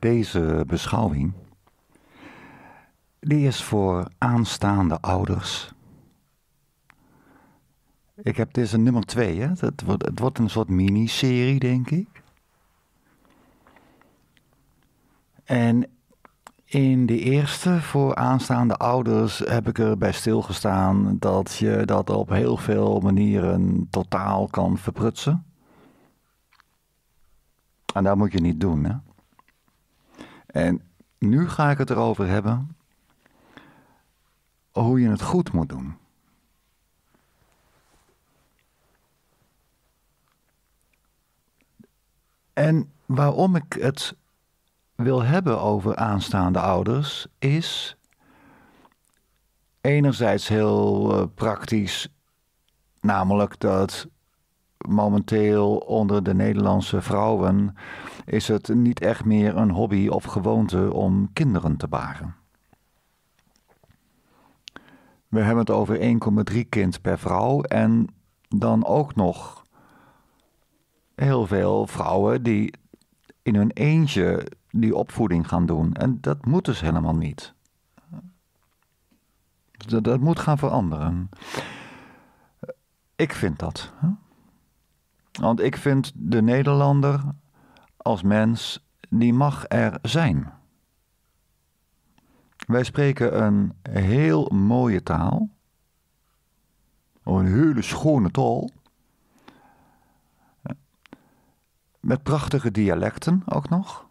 Deze beschouwing die is voor aanstaande ouders. Ik heb, deze is een nummer twee, hè? wordt, het wordt een soort miniserie, denk ik. En in de eerste voor aanstaande ouders heb ik erbij stilgestaan dat je dat op heel veel manieren totaal kan verprutsen. En dat moet je niet doen, hè? En nu ga ik het erover hebben hoe je het goed moet doen. En waarom ik het wil hebben over aanstaande ouders is enerzijds heel eh, praktisch, namelijk dat momenteel onder de Nederlandse vrouwen is het niet echt meer een hobby of gewoonte om kinderen te baren. We hebben het over 1,3 kind per vrouw en dan ook nog heel veel vrouwen die in hun eentje die opvoeding gaan doen. En dat moet dus helemaal niet. Dat, moet gaan veranderen. Ik vind dat. Want ik vind de Nederlander als mens, die mag er zijn. Wij spreken een heel mooie taal. Een hele schone taal. Met prachtige dialecten ook nog.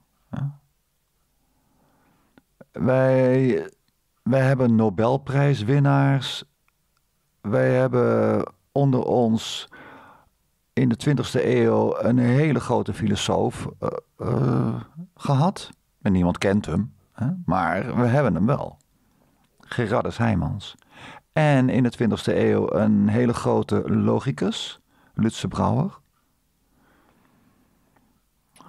Wij, wij hebben Nobelprijswinnaars. Wij hebben onder ons in de 20e eeuw een hele grote filosoof eh, eh, gehad. En niemand kent hem, hè? maar we hebben hem wel. Gerardus Heijmans. En in de 20e eeuw een hele grote logicus, Lutse Brouwer.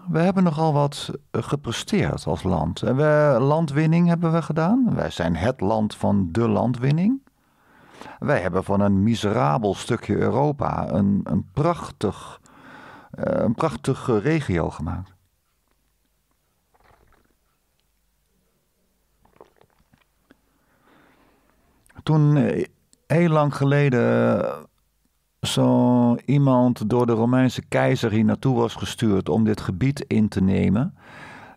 We hebben nogal wat eh, gepresteerd als land. we, landwinning hebben we gedaan. Wij zijn het land van de landwinning. Wij hebben van een miserabel stukje Europa een, een, prachtig, eh, een prachtige regio gemaakt. Toen eh, heel lang geleden eh, zo iemand door de Romeinse keizer hier naartoe was gestuurd om dit gebied in te nemen.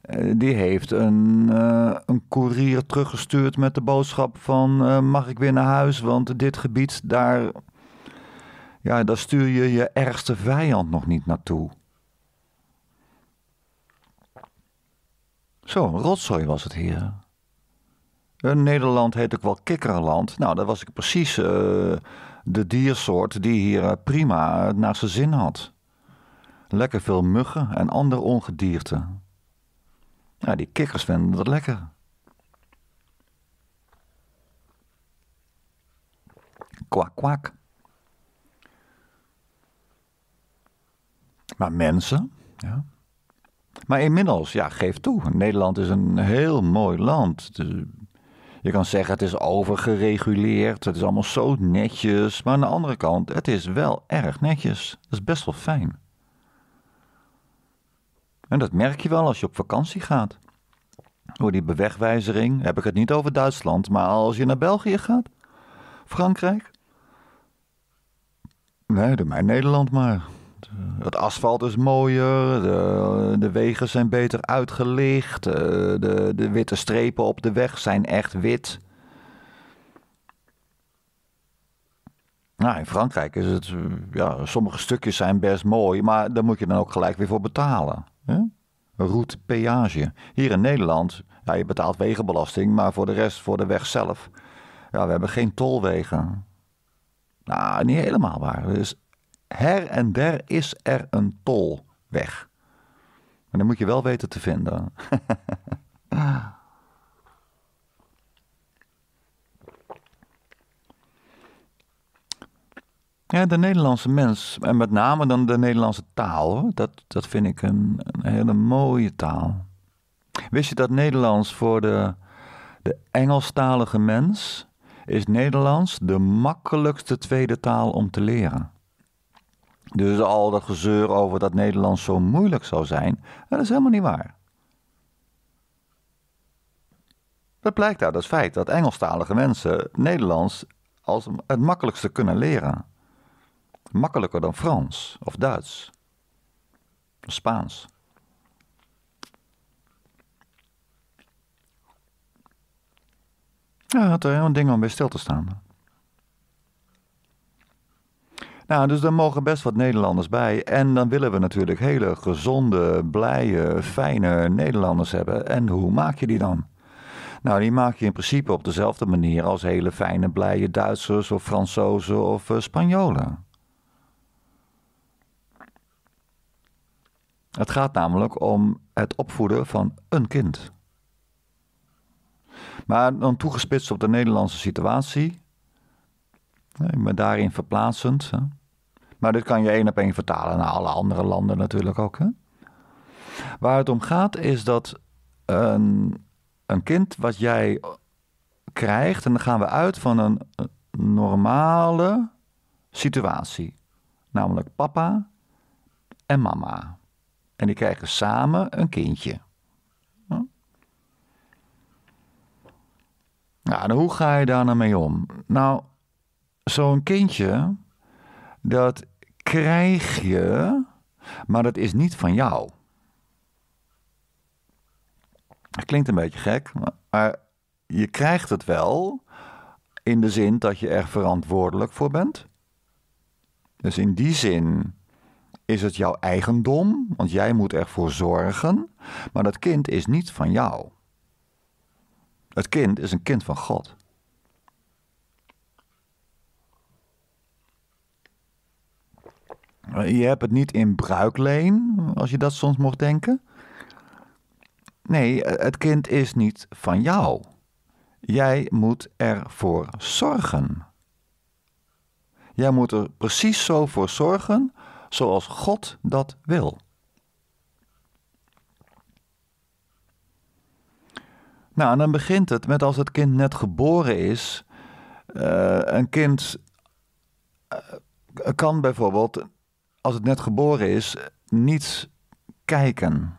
Eh, die heeft een, eh, een koerier teruggestuurd met de boodschap van eh, mag ik weer naar huis, want dit gebied daar, ja, daar stuur je je ergste vijand nog niet naartoe. Zo, rotzooi was het hier. Nederland heet ook wel kikkerland. Nou, dat was ik precies de diersoort die hier prima naar zijn zin had. Lekker veel muggen en ander ongedierte. Nou, die kikkers vinden dat lekker. Kwak, kwak. Maar mensen, ja. Maar inmiddels, ja, geef toe. Nederland is een heel mooi land. Je kan zeggen het is overgereguleerd, het is allemaal zo netjes. Maar aan de andere kant, het is wel erg netjes. Dat is best wel fijn. En dat merk je wel als je op vakantie gaat. Door die bewegwijzering heb ik het niet over Duitsland, maar als je naar België gaat, Frankrijk. Nee, doe mij Nederland maar. Het asfalt is mooier, de, de wegen zijn beter uitgelicht, eh, de, de witte strepen op de weg zijn echt wit. Nou, in Frankrijk is het, ja, sommige stukjes zijn best mooi, maar daar moet je dan ook gelijk weer voor betalen. Hè? Route peage. Hier in Nederland, ja, je betaalt wegenbelasting, maar voor de rest, voor de weg zelf. Ja, we hebben geen tolwegen. Nou, niet helemaal waar. Dus her en der is er een tolweg. Maar dan moet je wel weten te vinden. Ja, de Nederlandse mens. En met name dan de Nederlandse taal. Dat, dat vind ik een, een, hele mooie taal. Wist je dat Nederlands voor de, de Engelstalige mens is Nederlands de makkelijkste tweede taal om te leren? Dus al dat gezeur over dat Nederlands zo moeilijk zou zijn, dat is helemaal niet waar. Dat blijkt uit het feit dat Engelstalige mensen Nederlands als het makkelijkste kunnen leren. Makkelijker dan Frans of Duits. Of Spaans. Ja, het er een ding om bij stil te staan. Nou, dus daar mogen best wat Nederlanders bij. En dan willen we natuurlijk hele gezonde, blije, fijne Nederlanders hebben. En hoe maak je die dan? Nou, die maak je in principe op dezelfde manier als hele fijne, blije Duitsers of Fransozen of eh, Spanjolen. Het gaat namelijk om het opvoeden van een kind. Maar dan toegespitst op de Nederlandse situatie, maar daarin verplaatsend. Maar dit kan je één op één vertalen naar alle andere landen natuurlijk ook. Hè. Waar het om gaat is dat een, een kind wat jij krijgt, en dan gaan we uit van een normale situatie, namelijk papa en mama. En die krijgen samen een kindje. Nou, hoe ga je daar nou mee om? Nou, zo'n kindje, dat krijg je, maar dat is niet van jou. Dat klinkt een beetje gek, maar je krijgt het wel in de zin dat je er verantwoordelijk voor bent. Dus in die zin is het jouw eigendom, want jij moet ervoor zorgen, maar dat kind is niet van jou. Het kind is een kind van God. Je hebt het niet in bruikleen, als je dat soms mocht denken. Nee, het kind is niet van jou. Jij moet ervoor zorgen. Jij moet er precies zo voor zorgen zoals God dat wil. Nou, en dan begint het met als het kind net geboren is. Eh, een kind eh, kan bijvoorbeeld, als het net geboren is, niet kijken.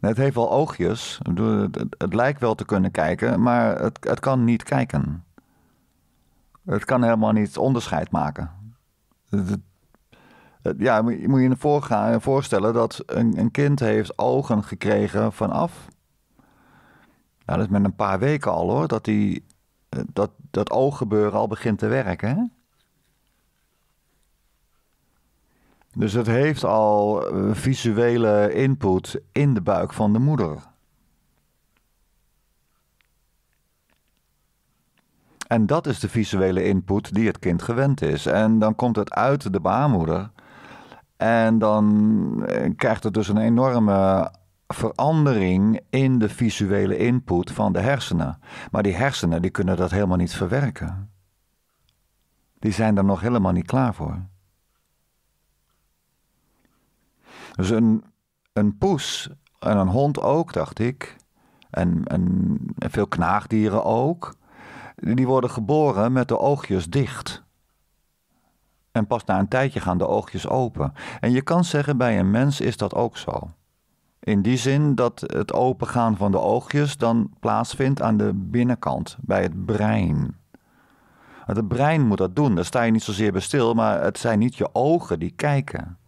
Het heeft wel oogjes, het, lijkt wel te kunnen kijken, maar het, het kan niet kijken. Het kan helemaal niet onderscheid maken. Het, eh, ja, moet je je gaan voorstellen dat een, een kind heeft ogen gekregen vanaf. Nou, dat is met een paar weken al hoor, dat die, eh, dat, dat ooggebeuren al begint te werken. Hè? Dus het heeft al eh, visuele input in de buik van de moeder. En dat is de visuele input die het kind gewend is. En dan komt het uit de baarmoeder. En dan eh, krijgt het dus een enorme verandering in de visuele input van de hersenen. Maar die hersenen die kunnen dat helemaal niet verwerken. Die zijn er nog helemaal niet klaar voor. Dus een, een poes en een hond ook, dacht ik. En, en, en veel knaagdieren ook. Die worden geboren met de oogjes dicht. En pas na een tijdje gaan de oogjes open. En je kan zeggen, bij een mens is dat ook zo. In die zin dat het opengaan van de oogjes dan plaatsvindt aan de binnenkant, bij het brein. Het brein moet dat doen, daar sta je niet zozeer bij stil, maar het zijn niet je ogen die kijken.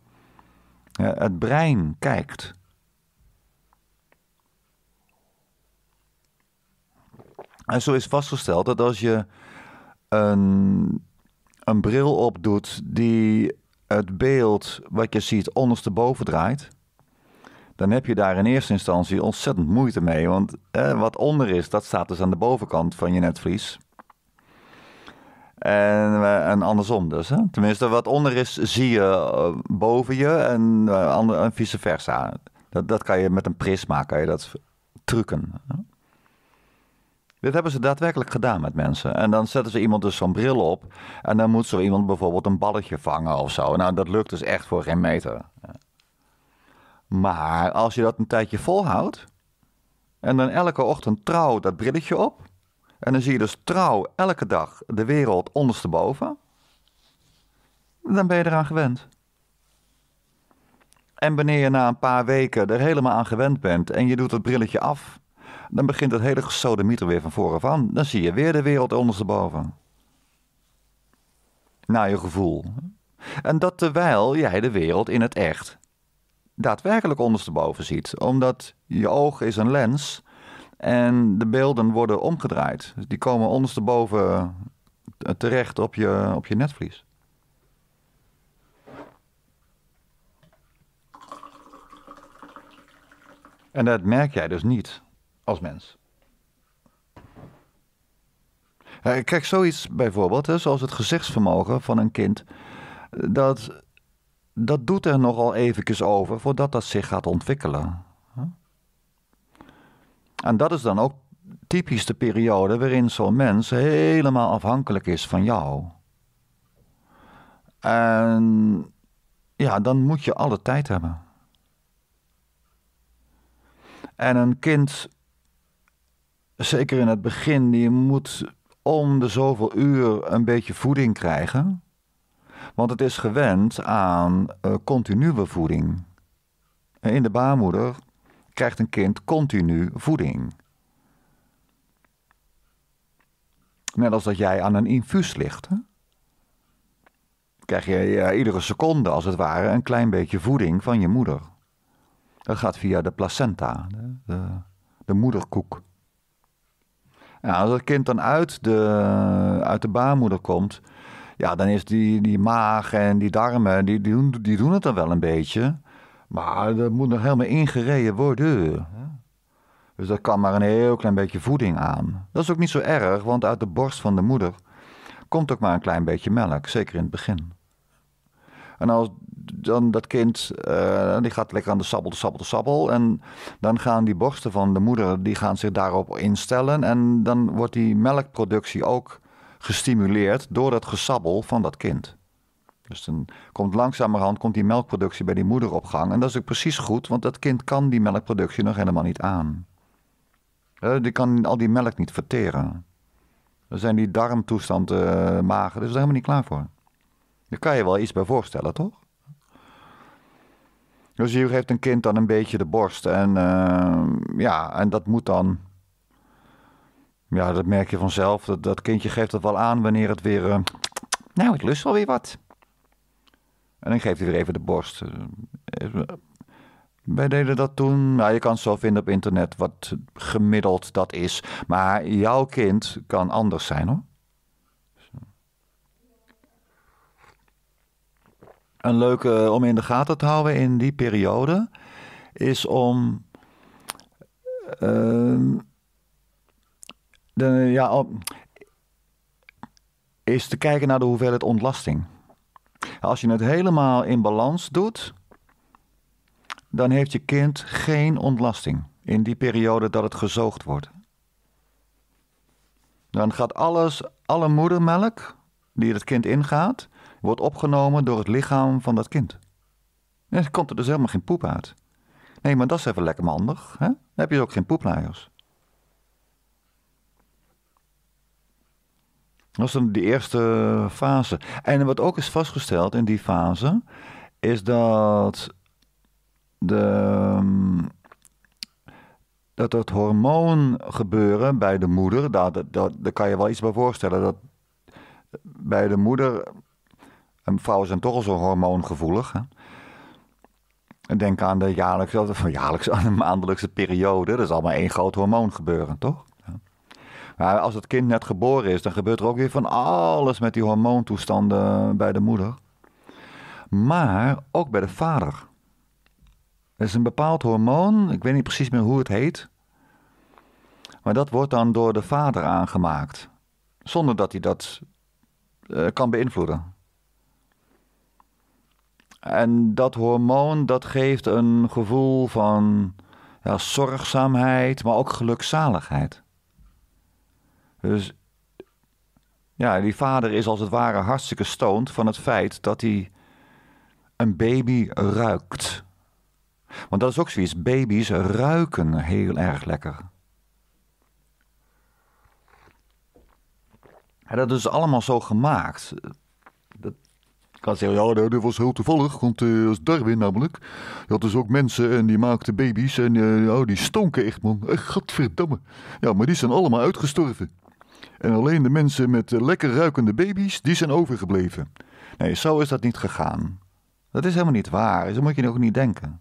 Het brein kijkt. En zo is vastgesteld dat als je een een bril opdoet die het beeld wat je ziet ondersteboven draait, dan heb je daar in eerste instantie ontzettend moeite mee. Want wat onder is, dat staat dus aan de bovenkant van je netvlies. En, eh, andersom dus. Hè? Tenminste, wat onder is, zie je eh, boven je en, eh, en vice versa. Dat, dat kan je met een prisma, kan je dat trucken. Hè? Dit hebben ze daadwerkelijk gedaan met mensen. En dan zetten ze iemand dus zo'n bril op. En dan moet zo iemand bijvoorbeeld een balletje vangen of zo. Nou, dat lukt dus echt voor geen meter. Maar als je dat een tijdje volhoudt. En dan elke ochtend trouw dat brilletje op. En dan zie je dus trouw elke dag de wereld ondersteboven. Dan ben je eraan gewend. En wanneer je na een paar weken er helemaal aan gewend bent en je doet het brilletje af, dan begint het hele sodemieter weer van vooraf aan. Dan zie je weer de wereld ondersteboven. Naar je gevoel. En dat terwijl jij de wereld in het echt daadwerkelijk ondersteboven ziet. Omdat je oog is een lens en de beelden worden omgedraaid. Dus die komen ondersteboven eh, terecht op je, op je netvlies. En dat merk jij dus niet als mens. Kijk, zoiets bijvoorbeeld, hè, zoals het gezichtsvermogen van een kind, dat, dat doet er nogal eventjes over voordat dat zich gaat ontwikkelen. En dat is dan ook typisch de periode waarin zo'n mens helemaal afhankelijk is van jou. En ja, dan moet je alle tijd hebben. En een kind zeker in het begin, je moet om de zoveel uur een beetje voeding krijgen. Want het is gewend aan eh, continue voeding. Eh, in de baarmoeder krijgt een kind continu voeding. Net als dat jij aan een infuus ligt. Hè? Krijg je eh, iedere seconde, als het ware, een klein beetje voeding van je moeder. Dat gaat via de placenta, de, de moederkoek. Ja, als het kind dan uit de, uit de baarmoeder komt, ja, dan is die, die maag en die darmen, die, die, doen, die doen het dan wel een beetje. Maar dat moet nog helemaal ingereden worden. Dus dat kan maar een heel klein beetje voeding aan. Dat is ook niet zo erg, want uit de borst van de moeder komt ook maar een klein beetje melk, zeker in het begin. En als dan dat kind, eh, die gaat lekker aan de sabbel, de sabbel, de sabbel. En dan gaan die borsten van de moeder, die gaan zich daarop instellen. En dan wordt die melkproductie ook gestimuleerd door dat gesabbel van dat kind. Dus dan komt langzamerhand komt die melkproductie bij die moeder op gang. En dat is ook precies goed, want dat kind kan die melkproductie nog helemaal niet aan. Eh, die kan al die melk niet verteren. Dan zijn die darmtoestanden, uh, eh, magen, dus daar is helemaal niet klaar voor. Daar kan je wel iets bij voorstellen, toch? Dus je geeft een kind dan een beetje de borst. En eh, ja, en dat moet dan. Ja, dat merk je vanzelf. Dat, dat kindje geeft dat wel aan wanneer het weer. Eh, nou, ik lust wel weer wat. En dan geeft hij weer even de borst. Eh, wij deden dat toen. Nou, je kan zo vinden op internet wat gemiddeld dat is. Maar jouw kind kan anders zijn hoor. een leuke eh, om in de gaten te houden in die periode is om. Ehm, ja, is te kijken naar de hoeveelheid ontlasting. Als je het helemaal in balans doet, dan heeft je kind geen ontlasting in die periode dat het gezoogd wordt. Dan gaat alles, alle moedermelk die het kind ingaat, wordt opgenomen door het lichaam van dat kind. En dan komt er dus helemaal geen poep uit. Nee, maar dat is even lekker handig. Hè? Dan heb je ook geen poepleiers. Dat is dan de eerste fase. En wat ook is vastgesteld in die fase, is dat, de, mm, dat het hormoon gebeuren bij de moeder, daar, daar kan je wel iets bij voorstellen, dat bij de moeder vrouwen zijn toch al zo hormoongevoelig. Hè? Denk aan de jaarlijkse, van jaarlijkse, aan de maandelijkse periode. Dat is allemaal één groot hormoon gebeuren, toch? Maar als het kind net geboren is, dan gebeurt er ook weer van alles met die hormoontoestanden bij de moeder. Maar ook bij de vader. Er is een bepaald hormoon, ik weet niet precies meer hoe het heet. Maar dat wordt dan door de vader aangemaakt. Zonder dat hij dat eh, kan beïnvloeden. En dat hormoon dat geeft een gevoel van ja, zorgzaamheid, maar ook gelukzaligheid. Dus ja, die vader is als het ware hartstikke stoond van het feit dat hij een baby ruikt. Want dat is ook zoiets. Baby's ruiken heel erg lekker. dat is allemaal zo gemaakt kan ja, dat was heel toevallig, want uh, als Darwin namelijk, je had dus ook mensen en die maakten baby's en uh, oh, die stonken echt, man. Echt, gadverdamme. Ja, maar die zijn allemaal uitgestorven. En alleen de mensen met eh, lekker ruikende baby's, die zijn overgebleven. Nee, zo is dat niet gegaan. Dat is helemaal niet waar, zo moet je nog niet denken.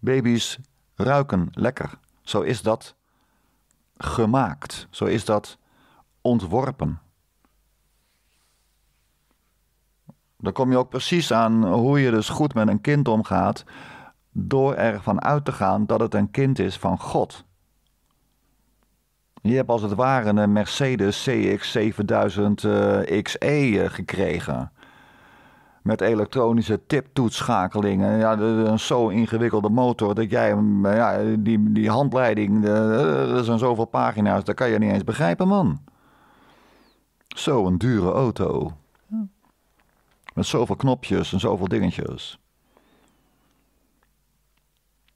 Baby's ruiken lekker. Zo is dat gemaakt. Zo is dat ontworpen. Dan kom je ook precies aan hoe je dus goed met een kind omgaat, door ervan uit te gaan dat het een kind is van God. Je hebt als het ware een Mercedes CX7000XE eh, eh, gekregen. Met elektronische tiptoetschakelingen. Ja, een zo ingewikkelde motor dat jij eh, ja, die, die handleiding, er zijn zoveel pagina's, dat kan je niet eens begrijpen, man. Zo'n dure auto. Met zoveel knopjes en zoveel dingetjes.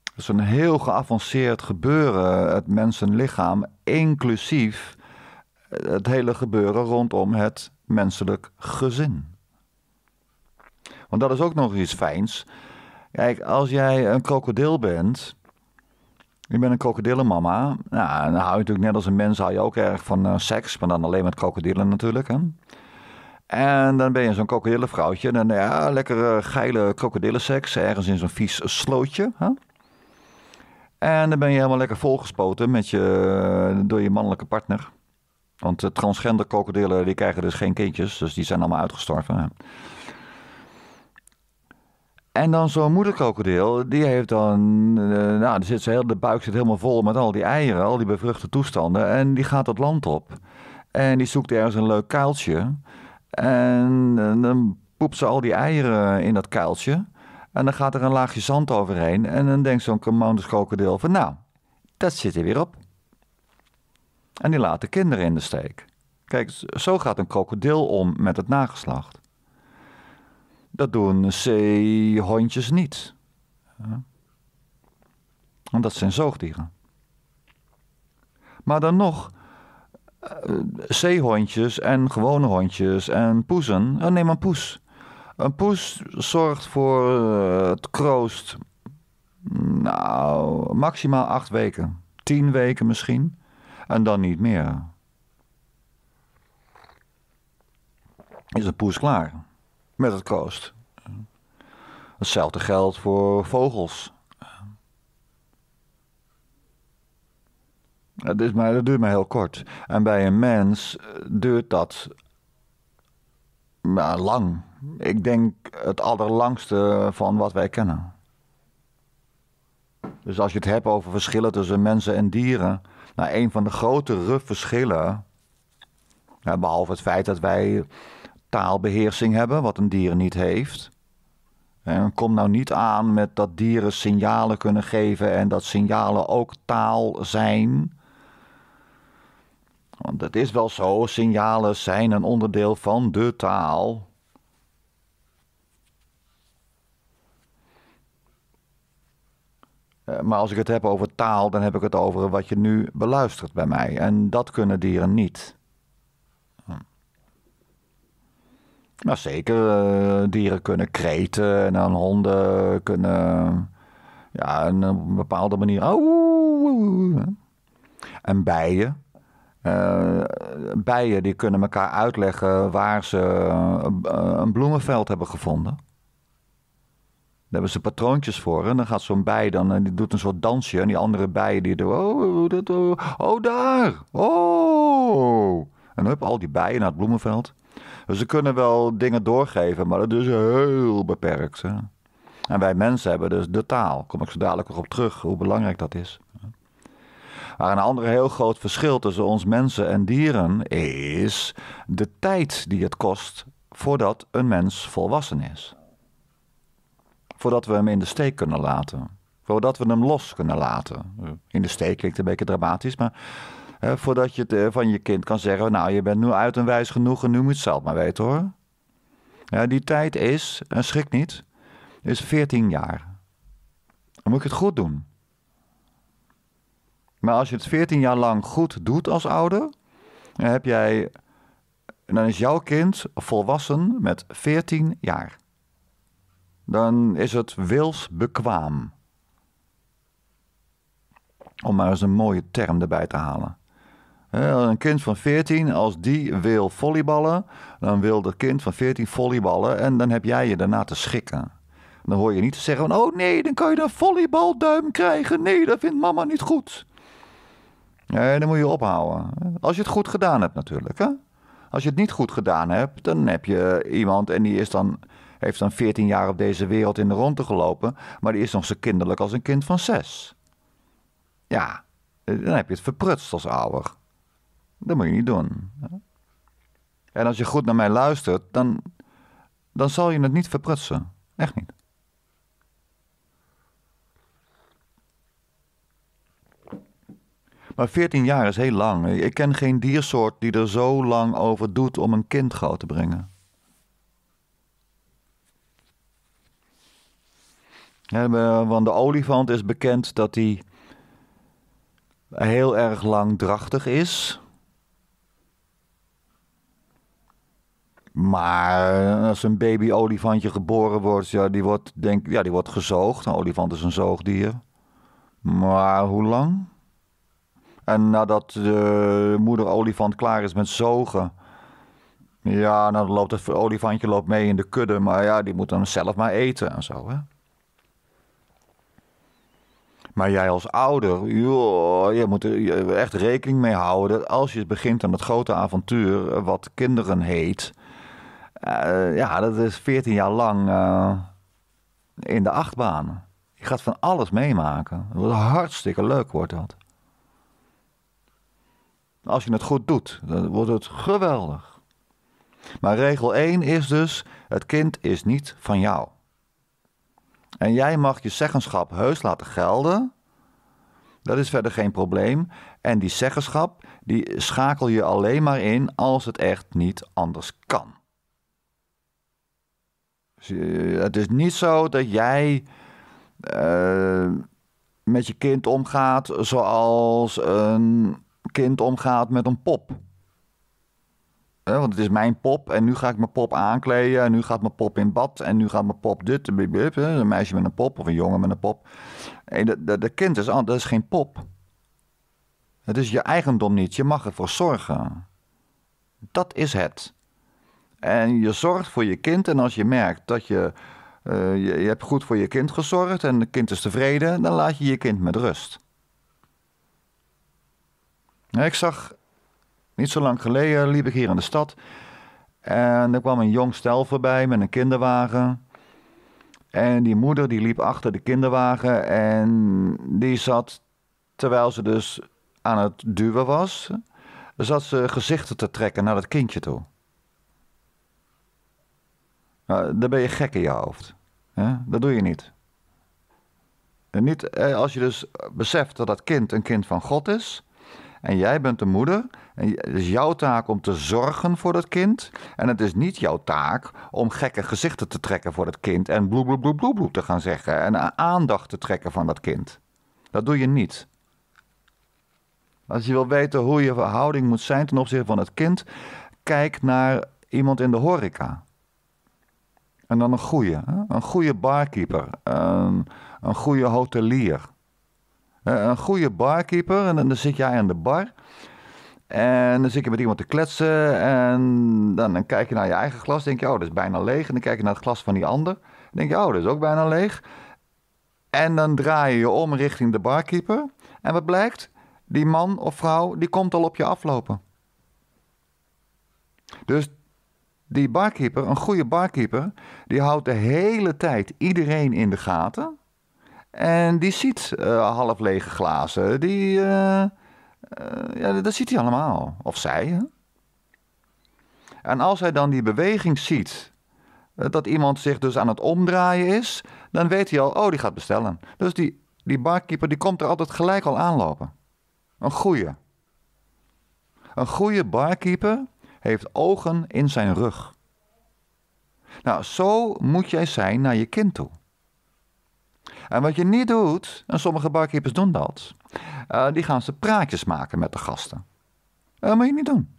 Het is een heel geavanceerd gebeuren, het mensenlichaam, inclusief het hele gebeuren rondom het menselijk gezin. Want dat is ook nog iets fijns. Kijk, als jij een krokodil bent, je bent een krokodillenmama, nou, dan hou je natuurlijk net als een mens hou je ook erg van eh, seks, maar dan alleen met krokodillen natuurlijk. Hè? En dan ben je zo'n krokodillenvrouwtje. En dan, nou ja, lekker geile krokodillenseks ergens in zo'n vies slootje. Hè? En dan ben je helemaal lekker volgespoten met je, door je mannelijke partner. Want de eh, transgender krokodillen die krijgen dus geen kindjes, dus die zijn allemaal uitgestorven. En dan zo'n moederkrokodil, die heeft dan, eh, nou, zit ze heel, de buik zit helemaal vol met al die eieren, al die bevruchte toestanden. En die gaat dat land op. En die zoekt ergens een leuk kuiltje. En, eh, dan poept ze al die eieren in dat kuiltje. En dan gaat er een laagje zand overheen. En dan denkt zo'n krokodil van nou, dat zit er weer op. En die laat de kinderen in de steek. Kijk, zo gaat een krokodil om met het nageslacht. Dat doen zeehondjes niet. Want dat zijn zoogdieren. Maar dan nog eh, zeehondjes en gewone hondjes en poezen. Oh, neem een poes. Een poes zorgt voor eh, het kroost. Nou, maximaal acht weken. Tien weken misschien. En dan niet meer. Is een poes klaar met het kroost. Hetzelfde geldt voor vogels. Het is maar, dat duurt maar heel kort. En bij een mens eh, duurt dat maar lang. Ik denk het allerlangste van wat wij kennen. Dus als je het hebt over verschillen tussen mensen en dieren. Nou, een van de grotere verschillen. Nou, behalve het feit dat wij taalbeheersing hebben, wat een dier niet heeft. kom nou niet aan met dat dieren signalen kunnen geven en dat signalen ook taal zijn. Want het is wel zo, signalen zijn een onderdeel van de taal. Eh, maar als ik het heb over taal, dan heb ik het over wat je nu beluistert bij mij. En dat kunnen dieren niet. Hm. Maar zeker, eh, dieren kunnen kreten en dan honden kunnen ja, op een bepaalde manier. En bijen. Uh, bijen die kunnen elkaar uitleggen waar ze eh, een bloemenveld hebben gevonden. Daar hebben ze patroontjes voor. En dan gaat zo'n bij, dan, en eh, die doet een soort dansje. En die andere bijen die doen, oh, dat, oh, oh, daar, oh. En hup, al die bijen naar het bloemenveld. Dus ze kunnen wel dingen doorgeven, maar dat is heel beperkt. Hè? En wij mensen hebben dus de taal. Kom ik zo dadelijk nog op terug, hoe belangrijk dat is. Maar een ander heel groot verschil tussen ons mensen en dieren is de tijd die het kost voordat een mens volwassen is. Voordat we hem in de steek kunnen laten. Voordat we hem los kunnen laten. In de steek klinkt een beetje dramatisch, maar voordat je eh, van je kind kan zeggen: Nou, je bent nu uit en wijs genoeg en nu moet je het zelf maar weten hoor. Ja, die tijd is, en schrik niet, is 14 jaar. Dan moet je het goed doen. Maar als je het 14 jaar lang goed doet als ouder, dan heb jij, dan is jouw kind volwassen met 14 jaar. Dan is het wilsbekwaam, Om maar eens een mooie term erbij te halen. Een kind van 14, als die wil volleyballen, dan wil dat kind van 14 volleyballen en dan heb jij je daarna te schikken. Dan hoor je niet te zeggen van, oh nee, dan kan je een volleybalduim krijgen. Nee, dat vindt mama niet goed. Nee, dan moet je ophouden. Als je het goed gedaan hebt natuurlijk. Hè? Als je het niet goed gedaan hebt, dan heb je iemand en die is dan, heeft dan 14 jaar op deze wereld in de ronde gelopen, maar die is nog zo kinderlijk als een kind van zes. Ja, dan heb je het verprutst als ouder. Dat moet je niet doen. En als je goed naar mij luistert, dan, dan zal je het niet verprutsen. Echt niet. Maar 14 jaar is heel lang. Ik ken geen diersoort die er zo lang over doet om een kind groot te brengen. Want de olifant is bekend dat hij heel erg langdrachtig is. Maar als een baby-olifantje geboren wordt, ja, die wordt, denk, ja, die wordt gezoogd. Een olifant is een zoogdier. Maar hoe lang? En nadat de moeder olifant klaar is met zogen. Ja, nou, dan loopt het olifantje loopt mee in de kudde. Maar ja, die moet dan zelf maar eten en zo. Hè? Maar jij als ouder, joh, je moet er echt rekening mee houden. Dat als je begint aan het grote avontuur, wat kinderen heet. Eh, ja, dat is 14 jaar lang eh, in de achtbaan. Je gaat van alles meemaken. Hartstikke leuk wordt dat. Nou, als je het goed doet, dan wordt het geweldig. Maar regel 1 is dus: het kind is niet van jou. En jij mag je zeggenschap heus laten gelden. Dat is verder geen probleem. En die zeggenschap, die schakel je alleen maar in als het echt niet anders kan. Dus, eh, het is niet zo dat jij eh, met je kind omgaat zoals een kind omgaat met een pop. Want het is mijn pop en nu ga ik mijn pop aankleden. En nu gaat mijn pop in bad. En nu gaat mijn pop dit. Een meisje met een pop of een jongen met een pop. En de, de, de kind is, dat is geen pop. Het is je eigendom niet. Je mag ervoor zorgen. Dat is het. En je zorgt voor je kind. En als je merkt dat je, eh, je, je hebt goed voor je kind gezorgd en het kind is tevreden, dan laat je je kind met rust. Ik zag, niet zo lang geleden liep ik hier in de stad. En er kwam een jong stel voorbij met een kinderwagen. En die moeder die liep achter de kinderwagen en die zat, terwijl ze dus aan het duwen was, zat ze gezichten te trekken naar dat kindje toe. Nou, dan ben je gek in je hoofd. Hè? Dat doe je niet. En niet eh, als je dus beseft dat dat kind een kind van God is, en jij bent de moeder. En het is jouw taak om te zorgen voor dat kind. En het is niet jouw taak om gekke gezichten te trekken voor dat kind. En bloe, bloe, bloe, bloe, bloe te gaan zeggen. En aandacht te trekken van dat kind. Dat doe je niet. Als je wil weten hoe je verhouding moet zijn ten opzichte van het kind, kijk naar iemand in de horeca. En dan een goede. Een goede barkeeper. Een, een goede hotelier. Eh, een goede barkeeper. En dan zit jij aan de bar. En dan zit je met iemand te kletsen. En dan, kijk je naar je eigen glas. Denk je, oh, dat is bijna leeg. En dan kijk je naar het glas van die ander. Dan denk je, oh, dat is ook bijna leeg. En dan draai je je om richting de barkeeper. En wat blijkt? Die man of vrouw, die komt al op je aflopen. Dus die barkeeper, een goede barkeeper, die houdt de hele tijd iedereen in de gaten. En die ziet uh, half lege glazen. Die, eh, eh, ja, dat ziet hij allemaal. Of zij. Hè? En als hij dan die beweging ziet, dat iemand zich dus aan het omdraaien is, dan weet hij al, oh, die gaat bestellen. Dus die, die barkeeper die komt er altijd gelijk al aanlopen. Een goeie. Een goede barkeeper heeft ogen in zijn rug. Nou, zo moet jij zijn naar je kind toe. En wat je niet doet, en sommige barkeepers doen dat, eh, die gaan ze praatjes maken met de gasten. Dat moet je niet doen.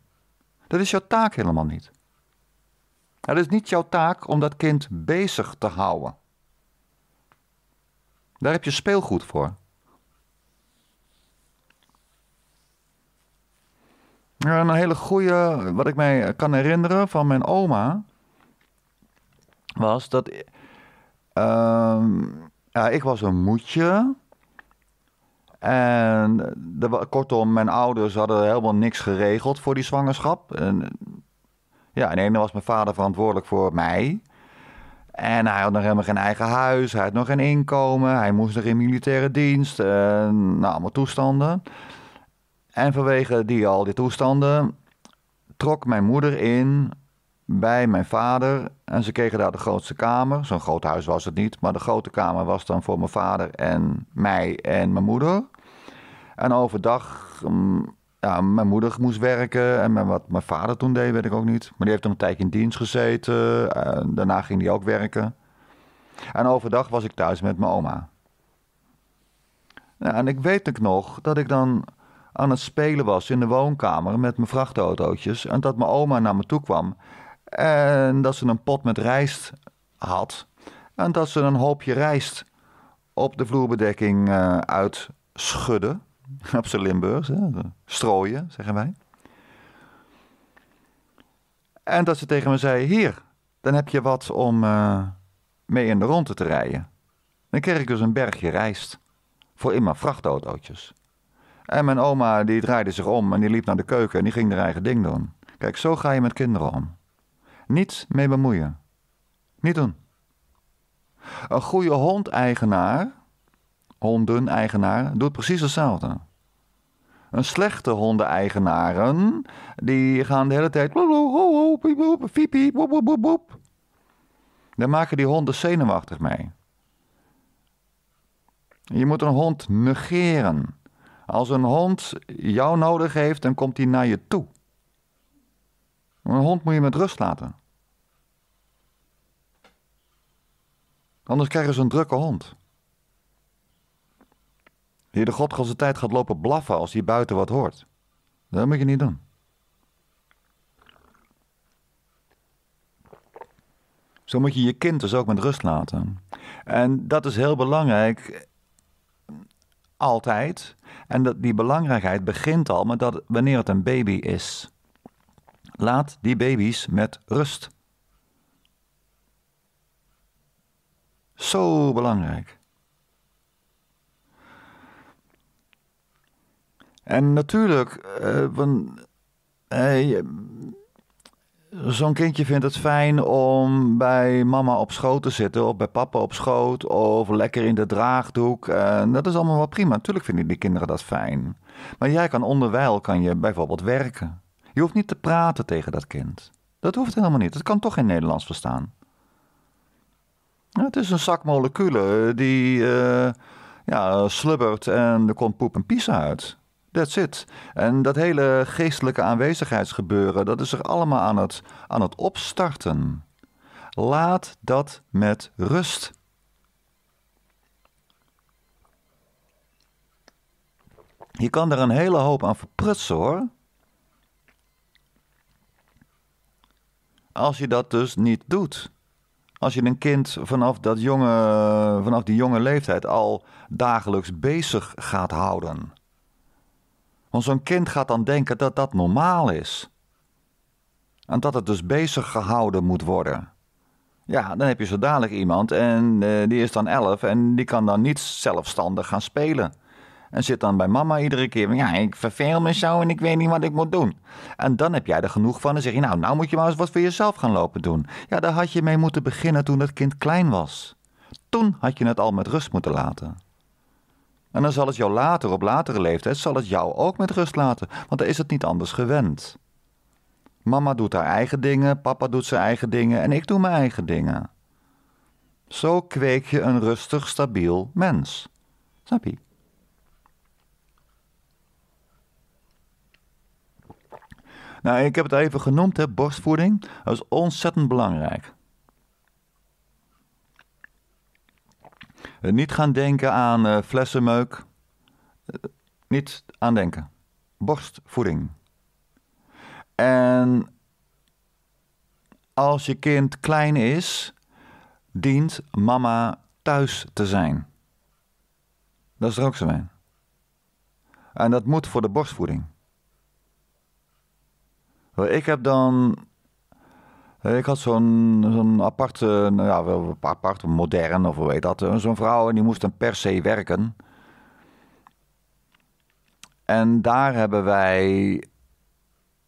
Dat is jouw taak helemaal niet. Het is niet jouw taak om dat kind bezig te houden. Daar heb je speelgoed voor. Een hele goede, wat ik mij kan herinneren van mijn oma, was dat. Ehm, ja, ik was een moedje. En kortom, mijn ouders hadden helemaal niks geregeld voor die zwangerschap. En, ja, in ene was mijn vader verantwoordelijk voor mij. En hij had nog helemaal geen eigen huis, hij had nog geen inkomen, hij moest nog in militaire dienst. En, nou, allemaal toestanden. En vanwege die al die toestanden trok mijn moeder in bij mijn vader. En ze kregen daar de grootste kamer. Zo'n groot huis was het niet, maar de grote kamer was dan voor mijn vader en mij en mijn moeder. En overdag, mm, ja, mijn moeder moest werken en wat mijn vader toen deed, weet ik ook niet. Maar die heeft toen een tijdje in dienst gezeten. En daarna ging die ook werken. En overdag was ik thuis met mijn oma. en ik weet nog dat ik dan aan het spelen was in de woonkamer met mijn vrachtautootjes. En dat mijn oma naar me toe kwam en dat ze een pot met rijst had. En dat ze een hoopje rijst op de vloerbedekking uh, eh, uitschudden. Op zijn Limburgs, hè? strooien, zeggen wij. En dat ze tegen me zei: Hier, dan heb je wat om eh, mee in de ronde te rijden. Dan kreeg ik dus een bergje rijst. Voor in mijn vrachtautootjes. En mijn oma die draaide zich om en die liep naar de keuken en die ging haar eigen ding doen. Kijk, zo ga je met kinderen om niets mee bemoeien. Niet doen. Een goede hond-eigenaar, honden-eigenaar, doet precies hetzelfde. Een slechte hondeneigenaren, die gaan de hele tijd. Daar maken die honden zenuwachtig mee. Je moet een hond negeren. Als een hond jou nodig heeft, dan komt hij naar je toe. Een hond moet je met rust laten. Anders krijgen ze een drukke hond. Heer de God, als de tijd gaat lopen blaffen als hij buiten wat hoort. Dat moet je niet doen. Zo moet je je kind dus ook met rust laten. En dat is heel belangrijk. Altijd. En dat, die belangrijkheid begint al met dat wanneer het een baby is. Laat die baby's met rust. Zo belangrijk. En natuurlijk, eh, eh, zo'n kindje vindt het fijn om bij mama op schoot te zitten, of bij papa op schoot, of lekker in de draagdoek. Eh, dat is allemaal wel prima. Natuurlijk vinden die kinderen dat fijn. Maar jij kan onderwijl kan je bijvoorbeeld werken. Je hoeft niet te praten tegen dat kind. Dat hoeft helemaal niet. Dat kan toch geen Nederlands verstaan het is een zak moleculen die eh, ja, slubbert en er komt poep en pies uit. That's it. En dat hele geestelijke aanwezigheidsgebeuren, dat is er allemaal aan het, aan het opstarten. Laat dat met rust. Je kan er een hele hoop aan verprutsen hoor. Als je dat dus niet doet. Als je een kind vanaf, dat jonge, vanaf die jonge leeftijd al dagelijks bezig gaat houden. Want zo'n kind gaat dan denken dat dat normaal is. En dat het dus bezig gehouden moet worden. Ja, dan heb je zo dadelijk iemand en eh, die is dan elf en die kan dan niet zelfstandig gaan spelen. En zit dan bij mama iedere keer. Ja, ik verveel me zo en ik weet niet wat ik moet doen. En dan heb jij er genoeg van en zeg je, nou, nou moet je maar eens wat voor jezelf gaan lopen doen. Ja, daar had je mee moeten beginnen toen dat kind klein was. Toen had je het al met rust moeten laten. En dan zal het jou later, op latere leeftijd, zal het jou ook met rust laten, want dan is het niet anders gewend. Mama doet haar eigen dingen, papa doet zijn eigen dingen en ik doe mijn eigen dingen. Zo kweek je een rustig, stabiel mens. Snap je? Nou, ik heb het even genoemd, hè, borstvoeding. Dat is ontzettend belangrijk. Eh, niet gaan denken aan uh, flessenmeuk. Eh, niet aan denken. Borstvoeding. En als je kind klein is, dient mama thuis te zijn. Dat is er ook zo En dat moet voor de borstvoeding. Ik heb dan. Eh, ik had zo'n zo'n aparte, nou ja, wel apart, modern of hoe heet dat. Eh, zo'n vrouw en die moest dan per se werken. En daar hebben wij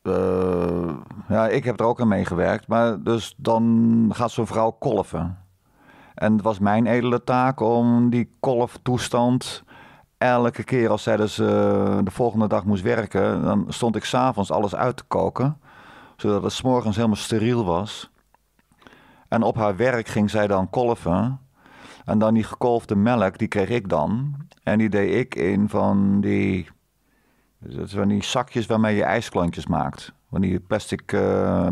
eh, ja, ik heb er ook aan meegewerkt. Maar dus dan gaat zo'n vrouw kolven. En het was mijn edele taak om die kolftoestand elke keer als zij dus eh, de volgende dag moest werken, dan stond ik s'avonds alles uit te koken. Zodat het s'morgens helemaal steriel was. En op haar werk ging zij dan kolven. En dan die gekolfde melk, die kreeg ik dan. En die deed ik in van die, dat die zakjes waarmee je ijsklontjes maakt. Van die plastic uh,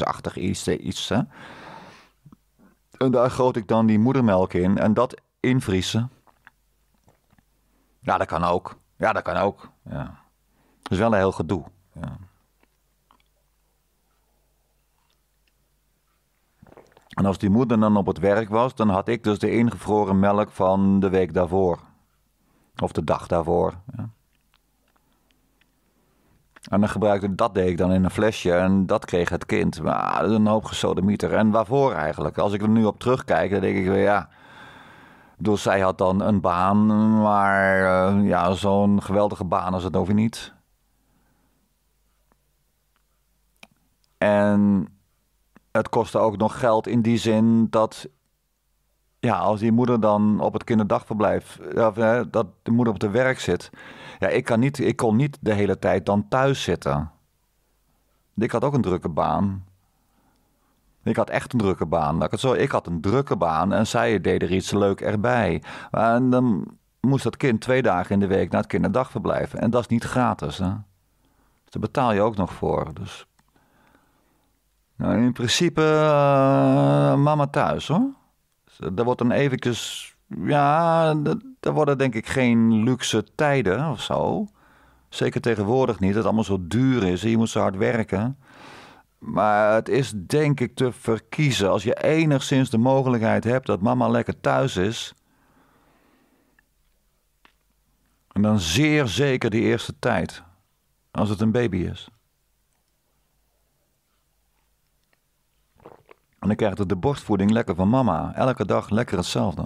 achtig iets. Eh, iets hè? En daar goot ik dan die moedermelk in en dat invriezen. Ja, dat kan ook. Ja, dat kan ook. Ja. Dat is wel een heel gedoe. Ja. En als die moeder dan op het werk was, dan had ik dus de ingevroren melk van de week daarvoor. Of de dag daarvoor. Ja. En dan gebruikte dat deed ik dan in een flesje en dat kreeg het kind. Maar dat is een hoop gesodemieter. En waarvoor eigenlijk? Als ik er nu op terugkijk, dan denk ik weer ja dus zij had dan een baan, maar eh, ja, zo'n geweldige baan als het over niet. En het kostte ook nog geld in die zin dat. Ja, als die moeder dan op het kinderdagverblijf. Eh, dat de moeder op de werk zit. Ja, ik, kan niet, ik kon niet de hele tijd dan thuis zitten. Ik had ook een drukke baan. Ik had echt een drukke baan. Ik, zo, ik had een drukke baan en zij deed er iets leuk erbij. En dan moest dat kind twee dagen in de week naar het kinderdagverblijf. En dat is niet gratis. Hè? Dus daar betaal je ook nog voor. Dus. Nou, in principe eh, mama thuis hoor. Er wordt dan eventjes... Ja, er worden denk ik geen luxe tijden of zo. Zeker tegenwoordig niet, dat het allemaal zo duur is en je moet zo hard werken. Maar het is denk ik te verkiezen. Als je enigszins de mogelijkheid hebt dat mama lekker thuis is. En dan zeer zeker die eerste tijd. Als het een baby is. En dan krijgt het de borstvoeding lekker van mama. Elke dag lekker hetzelfde.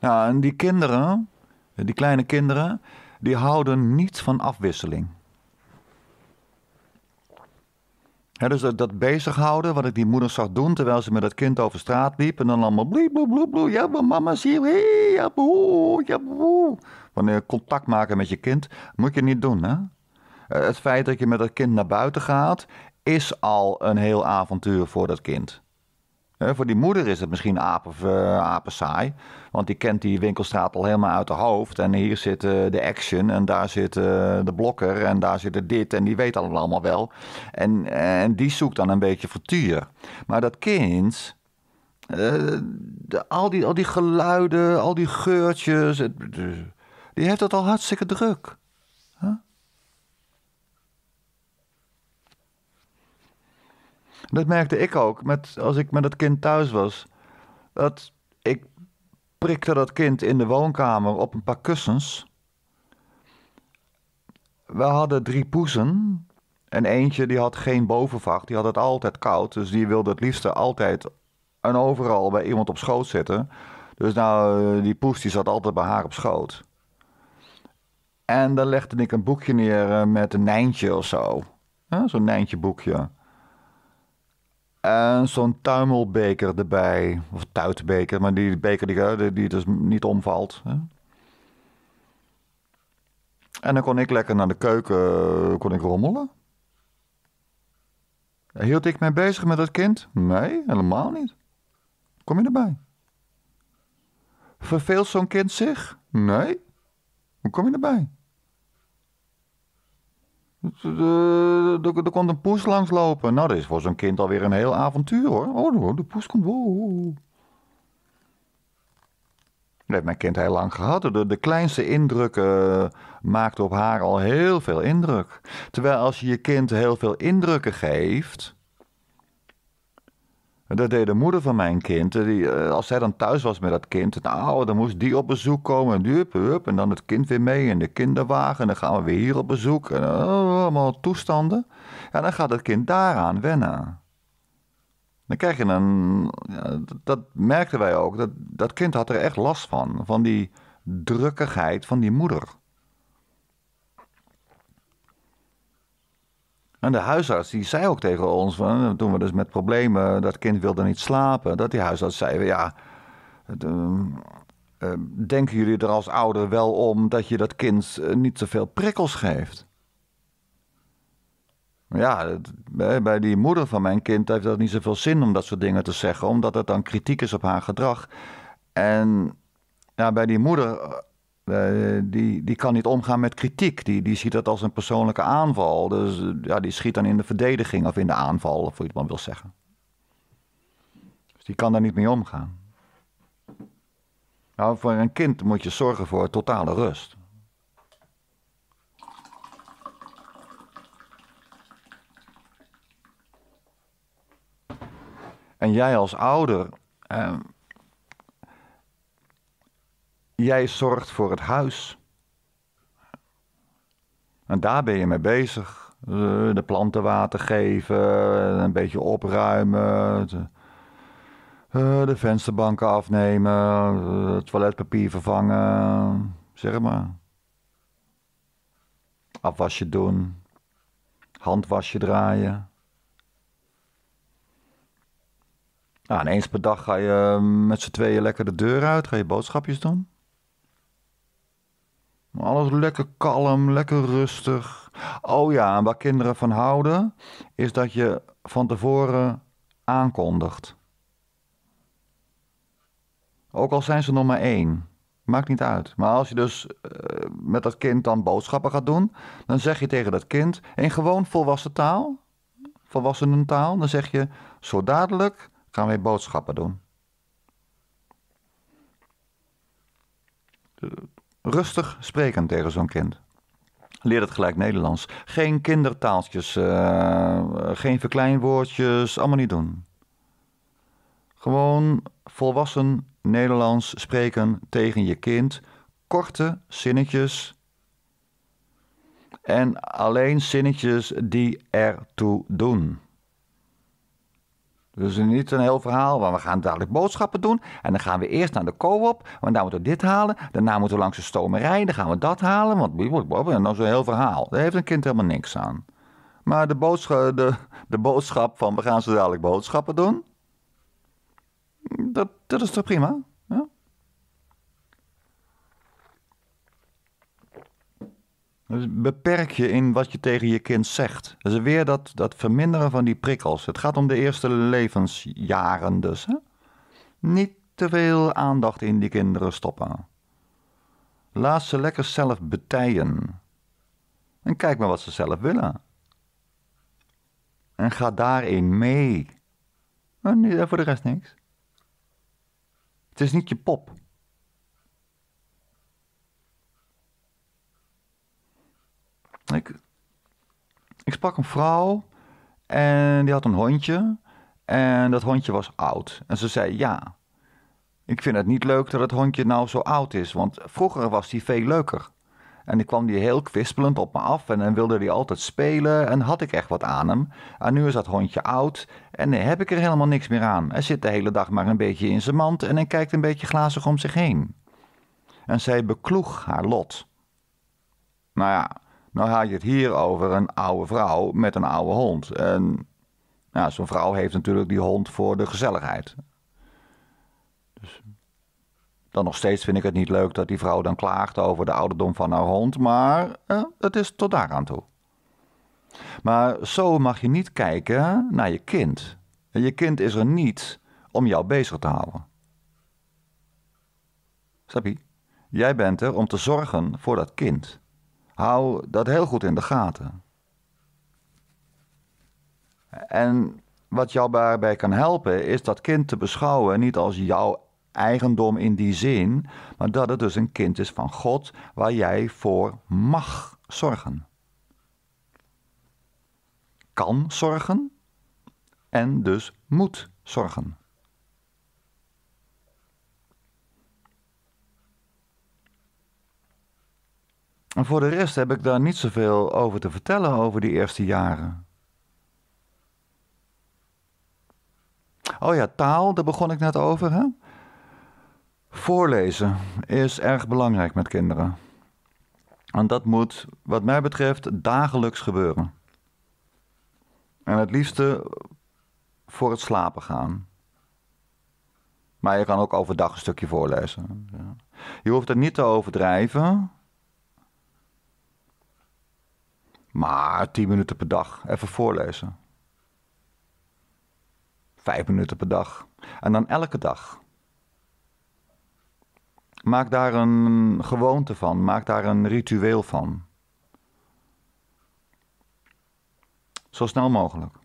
Nou, en die kinderen, die kleine kinderen, die houden niet van afwisseling. dus dat, dat bezighouden, wat ik die moeder zag doen terwijl ze met dat kind over straat liep. En dan allemaal bliep, bloe, bloe, bloe. Ja, mama, zie je. Ja, boe, ja, boe. Wanneer contact maken met je kind, moet je niet doen. Hè? Eh, het feit dat je met dat kind naar buiten gaat, is al een heel avontuur voor dat kind voor die moeder is het misschien apen, uh, saai, Want die kent die winkelstraat al helemaal uit haar hoofd. En hier zit eh, de action en daar zit eh, de blokker en daar zit dit. En die weet allemaal wel. En, en die zoekt dan een beetje vertuur. Maar dat kind... De, al, die, al die geluiden, al die geurtjes... Het, die heeft het al hartstikke druk. Huh? Dat merkte ik ook met, als ik met dat kind thuis was. Dat ik prikte dat kind in de woonkamer op een paar kussens. We hadden drie poezen. En eentje die had geen bovenvacht, die had het altijd koud. Dus die wilde het liefste altijd en overal bij iemand op schoot zitten. Dus nou, eh, die poes die zat altijd bij haar op schoot. En dan legde ik een boekje neer eh, met een nijntje of zo. Zo'n nijntje boekje. En zo'n tuimelbeker erbij. Of tuitbeker, maar die beker die, die, eh, die dus niet omvalt. Hè? En dan kon ik lekker naar de keuken eh, kon ik rommelen. Hield ik mij bezig met dat kind? Nee, helemaal niet. Kom je erbij? Verveelt zo'n kind zich? Nee. Hoe kom je erbij? Eh, er komt een poes langslopen. Nou, dat is voor zo'n kind alweer een heel avontuur hoor. Oh, de poes komt. Wow. Dat mijn kind heel lang gehad. De, de kleinste indrukken eh, maakten op haar al heel veel indruk. Terwijl als je je kind heel veel indrukken geeft, dat deed de moeder van mijn kind. Die, eh, als zij dan thuis was met dat kind, nou, dan moest die op bezoek komen. En, hup, hup, en dan het kind weer mee in de kinderwagen. En dan gaan we weer hier op bezoek. En, eh, allemaal toestanden. En dan gaat het kind daaraan wennen. Dan krijg je een. Ja, dat merkten wij ook. Dat, dat kind had er echt last van. Van die drukkigheid van die moeder. En de huisarts die zei ook tegen ons, van, toen nou, we dus met problemen, dat kind wilde niet slapen, dat die huisarts zei, ja, ehm, ehm, denken jullie er als ouder wel om dat je dat kind eh, niet zoveel prikkels geeft? Ja, bij die moeder van mijn kind heeft dat niet zoveel zin om dat soort dingen te zeggen, omdat het dan kritiek is op haar gedrag. En ja, bij die moeder eh, eh, die, die kan niet omgaan met kritiek. Die, die ziet dat als een persoonlijke aanval. Dus eh, ja, die schiet dan in de verdediging of in de aanval, of hoe je het maar wil zeggen. Dus die kan daar niet mee omgaan. Nou, voor een kind moet je zorgen voor totale rust. En jij als ouder. Eh, jij zorgt voor het huis. En daar ben je mee bezig. Eh, de planten water geven, eh, een beetje opruimen, eh, de vensterbanken afnemen, toiletpapier vervangen, zeg maar. Afwasje doen, handwasje draaien. Ah, nou, en eens per dag ga je met z'n tweeën lekker de deur uit, ga je boodschapjes doen. Alles lekker kalm, lekker rustig. Oh ja, en waar kinderen van houden, is dat je van tevoren aankondigt. Ook al zijn ze nog maar één. Maakt niet uit. Maar als je dus eh, met dat kind dan boodschappen gaat doen, dan zeg je tegen dat kind in gewoon volwassen taal, volwassenen taal, dan zeg je: Zo dadelijk gaan wij boodschappen doen rustig spreken tegen zo'n kind. Leer het gelijk Nederlands. Geen kindertaaltjes, eh, geen verkleinwoordjes, allemaal niet doen. Gewoon volwassen Nederlands spreken tegen je kind. Korte zinnetjes. En alleen zinnetjes die ertoe doen. Dus is niet een heel verhaal, want we gaan dadelijk boodschappen doen. En dan gaan we eerst naar de co-op, want daar moeten we dit halen. Daarna moeten we langs de stomerij, dan gaan we dat halen. Want en nou, dan zo'n heel verhaal. Daar heeft een kind helemaal niks aan. Maar de, de, de boodschap van we gaan ze dadelijk boodschappen doen, dat, dat is toch prima? Dus beperk je in wat je tegen je kind zegt. is weer dat, dat verminderen van die prikkels. Het gaat om de eerste levensjaren dus. Hè? Niet te veel aandacht in die kinderen stoppen. Laat ze lekker zelf betijen. En kijk maar wat ze zelf willen. En ga daarin mee. En voor de rest niks. Het is niet je pop. sprak een vrouw en die had een hondje. En dat hondje was oud. En ze zei ja. Ik vind het niet leuk dat het hondje nou zo oud is, want vroeger was hij veel leuker. En die kwam die heel kwispelend op me af en dan wilde die altijd spelen en had ik echt wat aan hem. En nu is dat hondje oud en nee, heb ik er helemaal niks meer aan. Hij zit de hele dag maar een beetje in zijn mand en hij kijkt een beetje glazig om zich heen. En zij bekloeg haar lot. Nou ja, nou had je het hier over een oude vrouw met een oude hond. En nou, zo'n vrouw heeft natuurlijk die hond voor de gezelligheid. Dus dan nog steeds vind ik het niet leuk dat die vrouw dan klaagt over de ouderdom van haar hond, maar eh, het is tot daaraan toe. Maar zo mag je niet kijken naar je kind. Je kind is er niet om jou bezig te houden. Snap Jij bent er om te zorgen voor dat kind. Hou dat heel goed in de gaten. En wat jou daarbij kan helpen, is dat kind te beschouwen niet als jouw eigendom in die zin, maar dat het dus een kind is van God waar jij voor mag zorgen. Kan zorgen en dus moet zorgen. En voor de rest heb ik daar niet zoveel over te vertellen over die eerste jaren. Oh ja, taal, daar begon ik net over. Hè? Voorlezen is erg belangrijk met kinderen. En dat moet, wat mij betreft, dagelijks gebeuren. En het liefste voor het slapen gaan. Maar je kan ook overdag een stukje voorlezen. Je hoeft het niet te overdrijven, Maar tien minuten per dag even voorlezen. Vijf minuten per dag. En dan elke dag. Maak daar een gewoonte van. Maak daar een ritueel van. Zo snel mogelijk.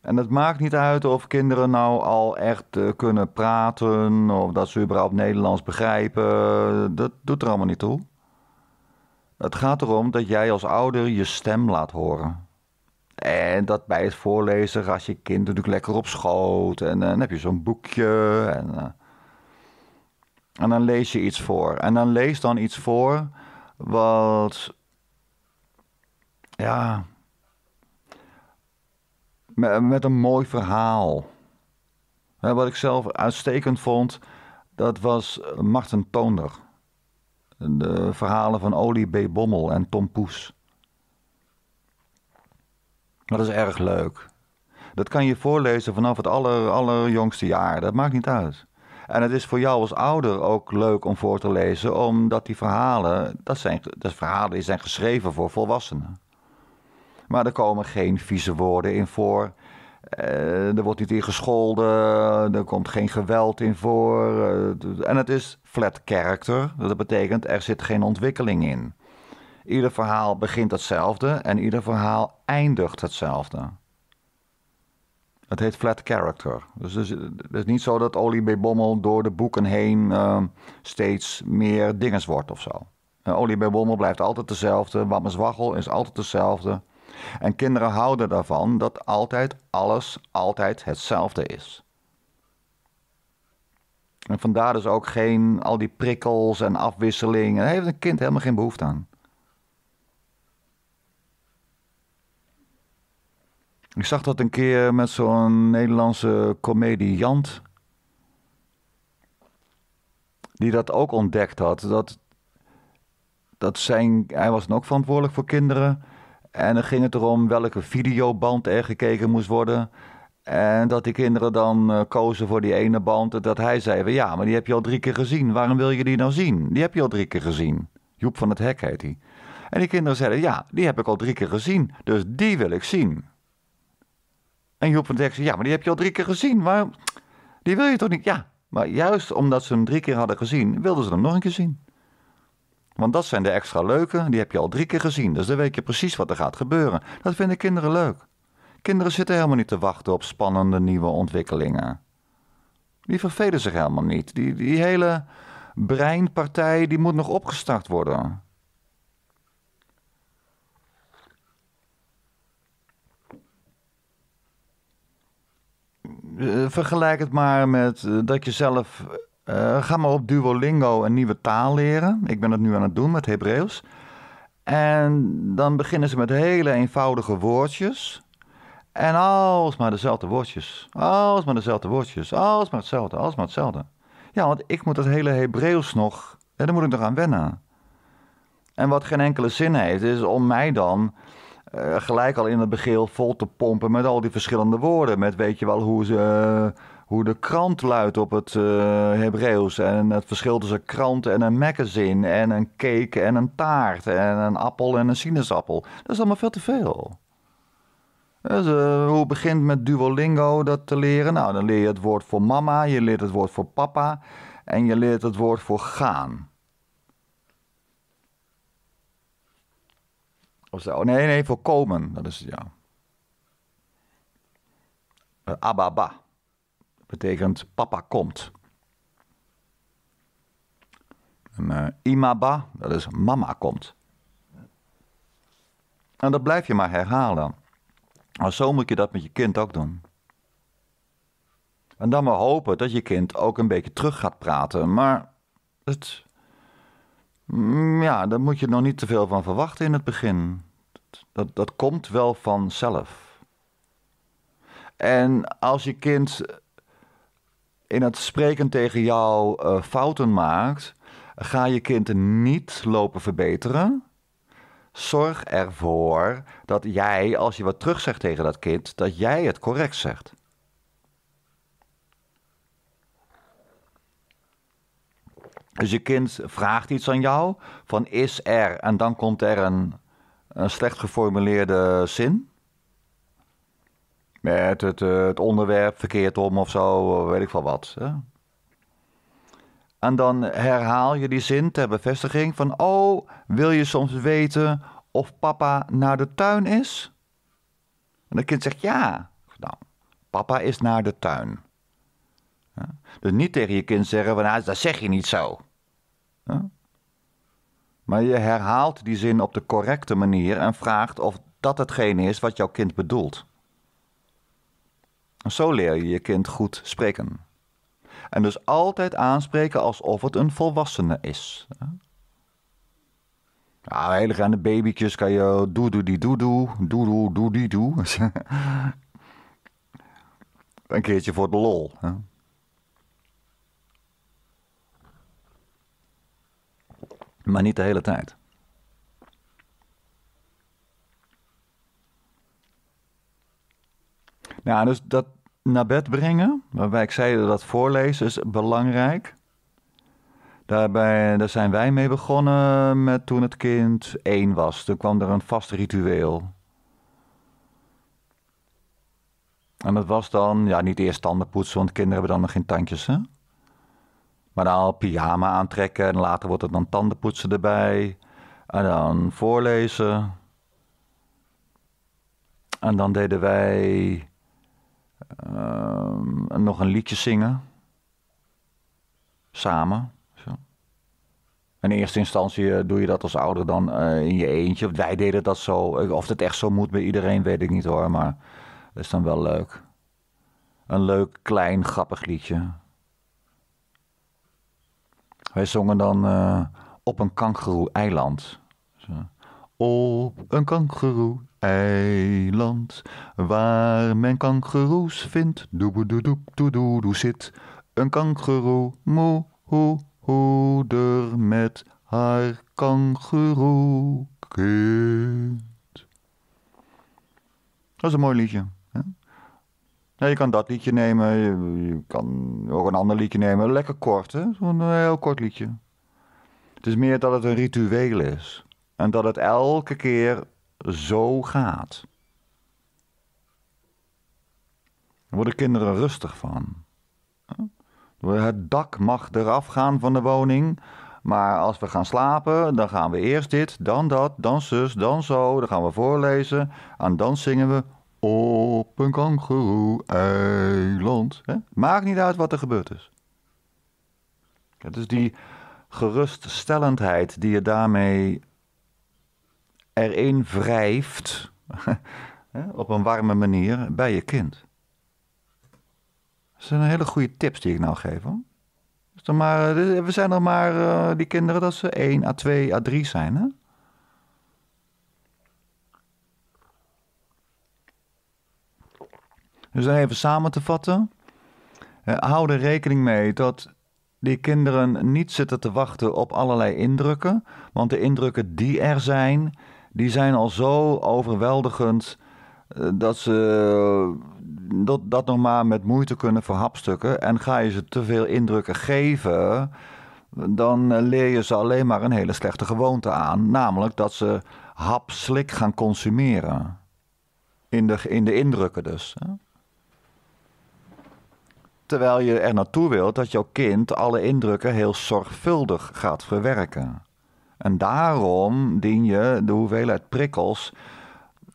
En het maakt niet uit of kinderen nou al echt eh, kunnen praten of dat ze überhaupt Nederlands begrijpen. Dat doet er allemaal niet toe. Het gaat erom dat jij als ouder je stem laat horen. En dat bij het voorlezen als je kind natuurlijk lekker op schoot. En eh, dan heb je zo'n boekje. En, eh, en dan lees je iets voor. En dan lees dan iets voor wat. Ja. Met een mooi verhaal. Wat ik zelf uitstekend vond, dat was Martin Toonder de verhalen van Olie B. Bommel en Tom Poes. Dat is erg leuk. Dat kan je voorlezen vanaf het aller, allerjongste jaar. Dat maakt niet uit. En het is voor jou als ouder ook leuk om voor te lezen, omdat die verhalen, dat zijn, dat verhalen zijn geschreven voor volwassenen. Maar er komen geen vieze woorden in voor. Eh, er wordt niet in gescholden, er komt geen geweld in voor. Eh, en het is flat character. Dat betekent er zit geen ontwikkeling in. Ieder verhaal begint hetzelfde en ieder verhaal eindigt hetzelfde. Het heet flat character. Dus het is, het is niet zo dat Olie B. Bommel door de boeken heen ehm, steeds meer dinges wordt of zo. Eh, olie Bommel blijft altijd dezelfde. Wammes Waggel is altijd dezelfde. En kinderen houden daarvan dat altijd alles altijd hetzelfde is. En vandaar dus ook geen al die prikkels en afwisselingen. Daar heeft een kind helemaal geen behoefte aan. Ik zag dat een keer met zo'n Nederlandse comediant. Die dat ook ontdekt had. Dat, dat zijn, hij was dan ook verantwoordelijk voor kinderen. En dan ging het erom welke videoband er gekeken moest worden. En dat die kinderen dan eh, kozen voor die ene band. Dat hij zei: Ja, maar die heb je al drie keer gezien. Waarom wil je die nou zien? Die heb je al drie keer gezien. Joep van het Hek heet hij. En die kinderen zeiden: Ja, die heb ik al drie keer gezien. Dus die wil ik zien. En Joep van het Hek zei: Ja, maar die heb je al drie keer gezien. Waarom? Die wil je toch niet? Ja, maar juist omdat ze hem drie keer hadden gezien, wilden ze hem nog een keer zien. Want dat zijn de extra leuke, die heb je al drie keer gezien, dus dan weet je precies wat er gaat gebeuren. Dat vinden kinderen leuk. Kinderen zitten helemaal niet te wachten op spannende nieuwe ontwikkelingen. Die vervelen zich helemaal niet. Die, die hele breinpartij die moet nog opgestart worden. Eh, vergelijk het maar met eh, dat je zelf uh, ga maar op Duolingo een nieuwe taal leren. Ik ben dat nu aan het doen met Hebreeuws. En dan beginnen ze met hele eenvoudige woordjes. En alsmaar dezelfde woordjes. Alsmaar dezelfde woordjes. Alsmaar hetzelfde. Alsmaar hetzelfde. Ja, want ik moet dat hele Hebreeuws nog. Ja, eh, daar moet ik nog aan wennen. En wat geen enkele zin heeft, is om mij dan eh, gelijk al in het begin vol te pompen met al die verschillende woorden. Met weet je wel hoe ze hoe de krant luidt op het uh, Hebreeuws. En het verschil tussen krant en een magazine. En een cake en een taart. En een appel en een sinaasappel. Dat is allemaal veel te veel. Dus, eh, hoe begint met Duolingo dat te leren? Nou, dan leer je het woord voor mama, je leert het woord voor papa en je leert het woord voor gaan. Of zo. Nee, nee, voor komen. Dat is ja. Uh, ababa betekent papa komt. En, eh, imaba, dat is mama komt. En dat blijf je maar herhalen. Maar zo moet je dat met je kind ook doen. En dan maar hopen dat je kind ook een beetje terug gaat praten. Maar het, mm, ja, daar moet je nog niet te veel van verwachten in het begin. Dat, dat komt wel vanzelf. En als je kind in het spreken tegen jou eh, fouten maakt, ga je kind niet lopen verbeteren. Zorg ervoor dat jij, als je wat terugzegt tegen dat kind, dat jij het correct zegt. Dus je kind vraagt iets aan jou van is er en dan komt er een, een slecht geformuleerde zin met eh, het, onderwerp verkeerd om of zo, eh, weet ik van wat. Hè? En dan herhaal je die zin ter bevestiging van: Oh, wil je soms weten of papa naar de tuin is? En het kind zegt ja. Nou, papa is naar de tuin. Dus niet tegen je kind zeggen: van, ah, Dat zeg je niet zo. Maar je herhaalt die zin op de correcte manier en vraagt of dat hetgeen is wat jouw kind bedoelt. Zo leer je je kind goed spreken. En dus altijd aanspreken alsof het een volwassene is. Ja, hele de babytjes kan je doe doe die doe doe, doe doe doe die doe. een keertje voor de lol. Maar niet de hele tijd. Nou, dus dat naar bed brengen, waarbij ik zei dat voorlezen is belangrijk. Daarbij, daar zijn wij mee begonnen met toen het kind één was. Toen kwam er een vast ritueel. En dat was dan, ja, niet eerst tanden poetsen, want kinderen hebben dan nog geen tandjes, hè? Maar dan al pyjama aantrekken en later wordt het dan tanden poetsen erbij. En dan voorlezen. En dan deden wij Ehm, nog een liedje zingen. Samen. Zo. In eerste instantie eh, doe je dat als ouder dan eh, in je eentje. Wij deden dat zo. Of het echt zo moet bij iedereen, weet ik niet hoor. Maar dat is dan wel leuk. Een leuk, klein, grappig liedje. Wij zongen dan eh, op een kangeroe-eiland. Op een kangeroe eiland waar men kangeroes vindt. doe doe zit een kangeroe, moe, hoe, hoeder met haar kangeroekind. Dat is een mooi liedje. Hè? je kan dat liedje nemen, je, kan ook een ander liedje nemen. Lekker kort, hè? een eh, heel kort liedje. Het is meer dat het een ritueel is. En dat het elke keer zo gaat. Daar worden kinderen rustig van. Het dak mag eraf gaan van de woning. Maar als we gaan slapen, dan gaan we eerst dit, dan dat, dan zus, dan zo. Dan gaan we voorlezen. En dan zingen we op een kangeroe-eiland. Maakt niet uit wat er gebeurd is. Het is die geruststellendheid die je daarmee erin wrijft op een warme manier bij je kind. Dat zijn hele goede tips die ik nou geef. Hoor. Dus dan maar, eh, we zijn nog maar eh, die kinderen dat ze 1 a 2 a 3 zijn. Hè? Dus dan even samen te vatten. Eh, hou er rekening mee dat die kinderen niet zitten te wachten op allerlei indrukken. Want de indrukken die er zijn, die zijn al zo overweldigend eh, dat ze eh, dat, dat nog maar met moeite kunnen verhapstukken. En ga je ze te veel indrukken geven, dan eh, leer je ze alleen maar een hele slechte gewoonte aan. Namelijk dat ze hapslik gaan consumeren. In de, in de indrukken dus. Terwijl je er naartoe wilt dat jouw kind alle indrukken heel zorgvuldig gaat verwerken. En daarom dien je de hoeveelheid prikkels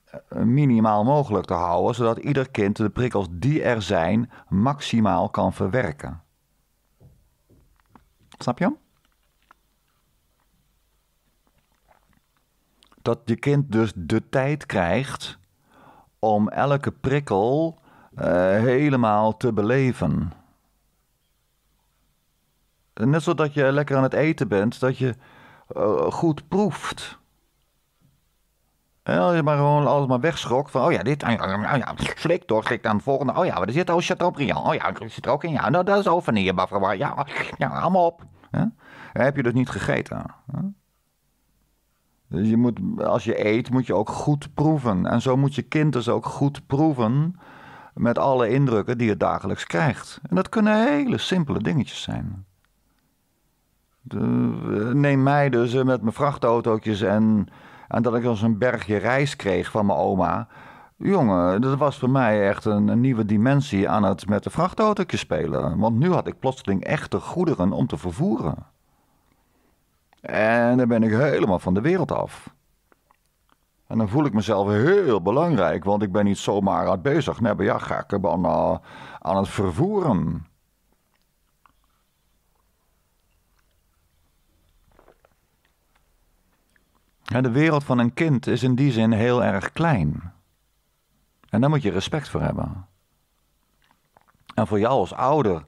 eh, minimaal mogelijk te houden, zodat ieder kind de prikkels die er zijn maximaal kan verwerken. Snap je? Dat je kind dus de tijd krijgt om elke prikkel eh, helemaal te beleven. Net dat je lekker aan het eten bent, dat je eh, goed proeft. En als je maar gewoon alles maar wegschrokt van, oh ja, dit, oh ja, flik door, flik dan volgende. Oh ja, maar er zit al Chateaubriand. Oh ja, er zit er ook in. Ja, nou, dat is al hier, Ja, ja, allemaal op. Heb je dus niet gegeten. Dus je moet, als je eet, moet je ook goed proeven. En zo moet je kind dus ook goed proeven met alle indrukken die het dagelijks krijgt. En dat kunnen hele simpele dingetjes zijn neem mij dus eh, met mijn vrachtautootjes en, dat ik als een bergje reis kreeg van mijn oma. Jongen, dat was voor mij echt een, nieuwe dimensie aan het met de vrachtautootjes spelen. Want nu had ik plotseling echte goederen om te vervoeren. En dan ben ik helemaal van de wereld af. En dan voel ik mezelf heel belangrijk, want ik ben niet zomaar aan bezig. Nee, maar ja, ga ik er aan het vervoeren. De wereld van een kind is in die zin heel erg klein. En daar moet je respect voor hebben. En voor jou als ouder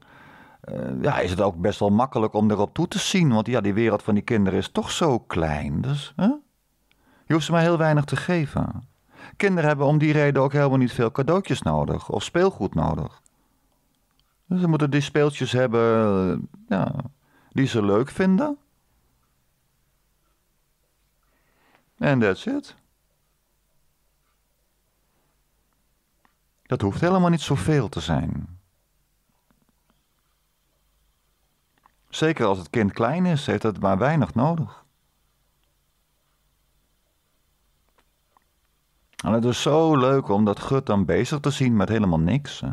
eh, ja, is het ook best wel makkelijk om erop toe te zien. Want ja, die wereld van die kinderen is toch zo klein. Dus hè? je hoeft ze maar heel weinig te geven. Kinderen hebben om die reden ook helemaal niet veel cadeautjes nodig of speelgoed nodig. Dus ze moeten die speeltjes hebben eh, ja, die ze leuk vinden. And that's it. Dat hoeft helemaal niet zoveel te zijn. Zeker als het kind klein is, heeft het maar weinig nodig. En het is zo leuk om dat gut dan bezig te zien met helemaal niks. Hè?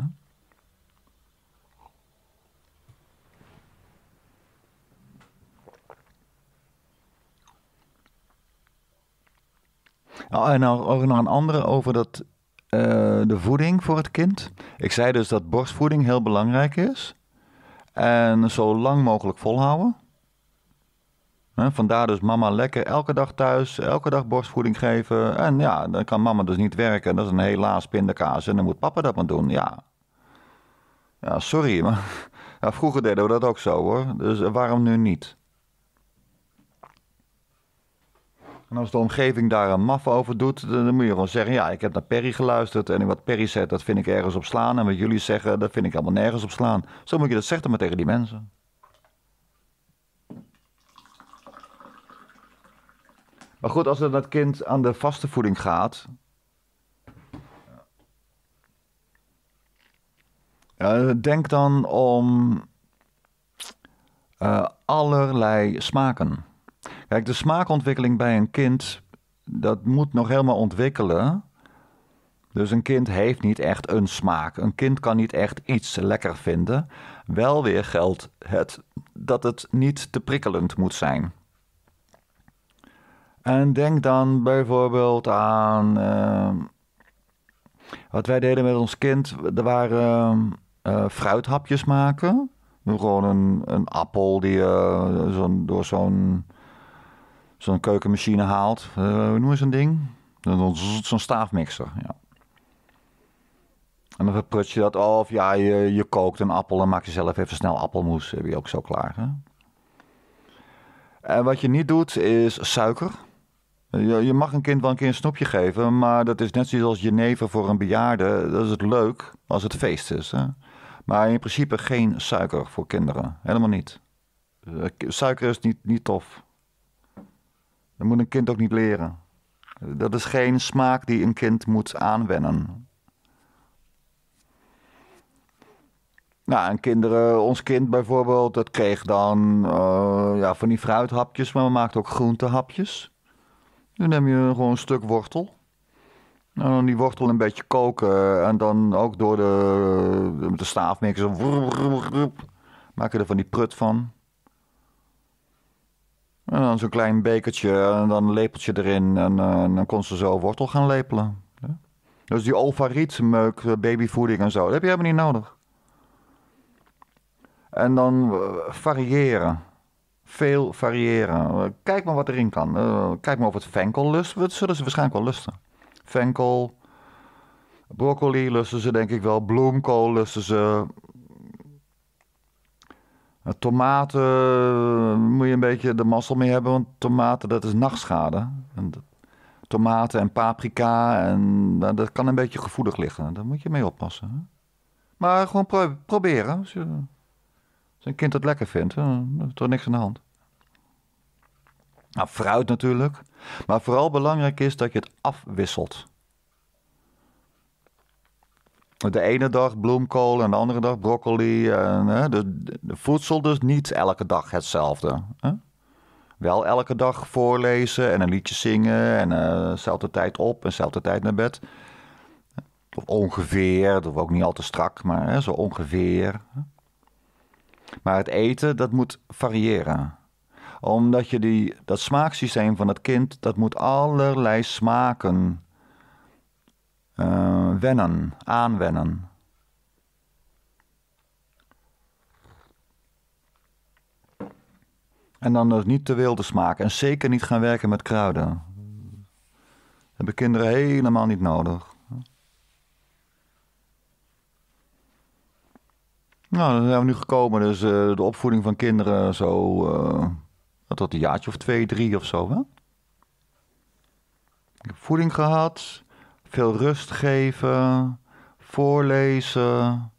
Nou, en nou ook nog een andere over dat, eh, de voeding voor het kind. Ik zei dus dat borstvoeding heel belangrijk is. En zo lang mogelijk volhouden. vandaar dus mama lekker elke dag thuis, elke dag borstvoeding geven. En ja, dan kan mama dus niet werken. Dat is een helaas pindakaas. En dan moet papa dat maar doen. Ja, ja sorry, maar vroeger deden we dat ook zo hoor. Dus waarom nu niet? En als de omgeving daar een maf over doet, dan moet je gewoon zeggen: ja, ik heb naar Perry geluisterd. En wat Perry zegt, dat vind ik ergens op slaan. En wat jullie zeggen, dat vind ik allemaal nergens op slaan. Zo moet je dat zeggen maar tegen die mensen. Maar goed, als het dat kind aan de vaste voeding gaat. denk dan om eh, allerlei smaken. Kijk, de smaakontwikkeling bij een kind, dat moet nog helemaal ontwikkelen. Dus een kind heeft niet echt een smaak. Een kind kan niet echt iets lekker vinden. Wel weer geldt het dat het niet te prikkelend moet zijn. En denk dan bijvoorbeeld aan ehm, wat wij deden met ons kind. Er waren uh, fruithapjes maken. Gewoon een, een appel die je eh, door zo'n zo'n keukenmachine haalt. Eh, hoe noemen ze een ding? Zo'n staafmixer. Ja. En dan verprut je dat. Of ja, je, kookt een appel en maak je zelf even snel appelmoes. Heb je ook zo klaar. Hè? En wat je niet doet is suiker. Je, je, mag een kind wel een keer een snoepje geven, maar dat is net zoals jenever voor een bejaarde. Dat is het leuk als het feest is. Hè? Maar in principe geen suiker voor kinderen. Helemaal niet. Eh, suiker is niet, niet tof. Dat moet een kind ook niet leren. Dat is geen smaak die een kind moet aanwennen. Nou, en kinderen, ons kind bijvoorbeeld, dat kreeg dan eh, ja, van die fruithapjes, maar we maakten ook groentehapjes. Dan neem je gewoon een stuk wortel. En nou, dan die wortel een beetje koken en dan ook door de, de staafmixer, maak je er van die prut van. En dan zo'n klein bekertje en dan een lepeltje erin. En eh, dan kon ze zo wortel gaan lepelen. Ja. Dus die olfariet meuk, babyvoeding en zo, dat heb je helemaal niet nodig. En dan eh, variëren. Veel variëren. kijk maar wat erin kan. Eh, kijk maar of het fenkel lust. Dat zullen ze waarschijnlijk wel lusten. fenkel, broccoli lusten ze denk ik wel. Bloemkool lusten ze. Nou, tomaten eh, moet je een beetje de mazzel mee hebben, want tomaten dat is nachtschade. En tomaten en paprika, en, nou, dat kan een beetje gevoelig liggen. Daar moet je mee oppassen. Maar gewoon proberen. Als, je, als, een kind dat lekker vindt, dan is er niks aan de hand. Nou, fruit natuurlijk. Maar vooral belangrijk is dat je het afwisselt de ene dag bloemkool en de andere dag broccoli. hè, de, de, voedsel dus niet elke dag hetzelfde. Hè? Wel elke dag voorlezen en een liedje zingen en uh, tijd op en dezelfde tijd naar bed. Of ongeveer, dat ook niet al te strak, maar hè, zo ongeveer. Maar het eten, dat moet variëren omdat je die, dat smaaksysteem van het kind, dat moet allerlei smaken eh, wennen, aanwennen. En dan dus niet te wilde smaken. En zeker niet gaan werken met kruiden. Dat hebben kinderen helemaal niet nodig. Nou, dan zijn we nu gekomen. Dus eh, de opvoeding van kinderen zo... Uh, tot een jaartje of twee, drie of zo. Hè? Ik heb voeding gehad veel rust geven, voorlezen.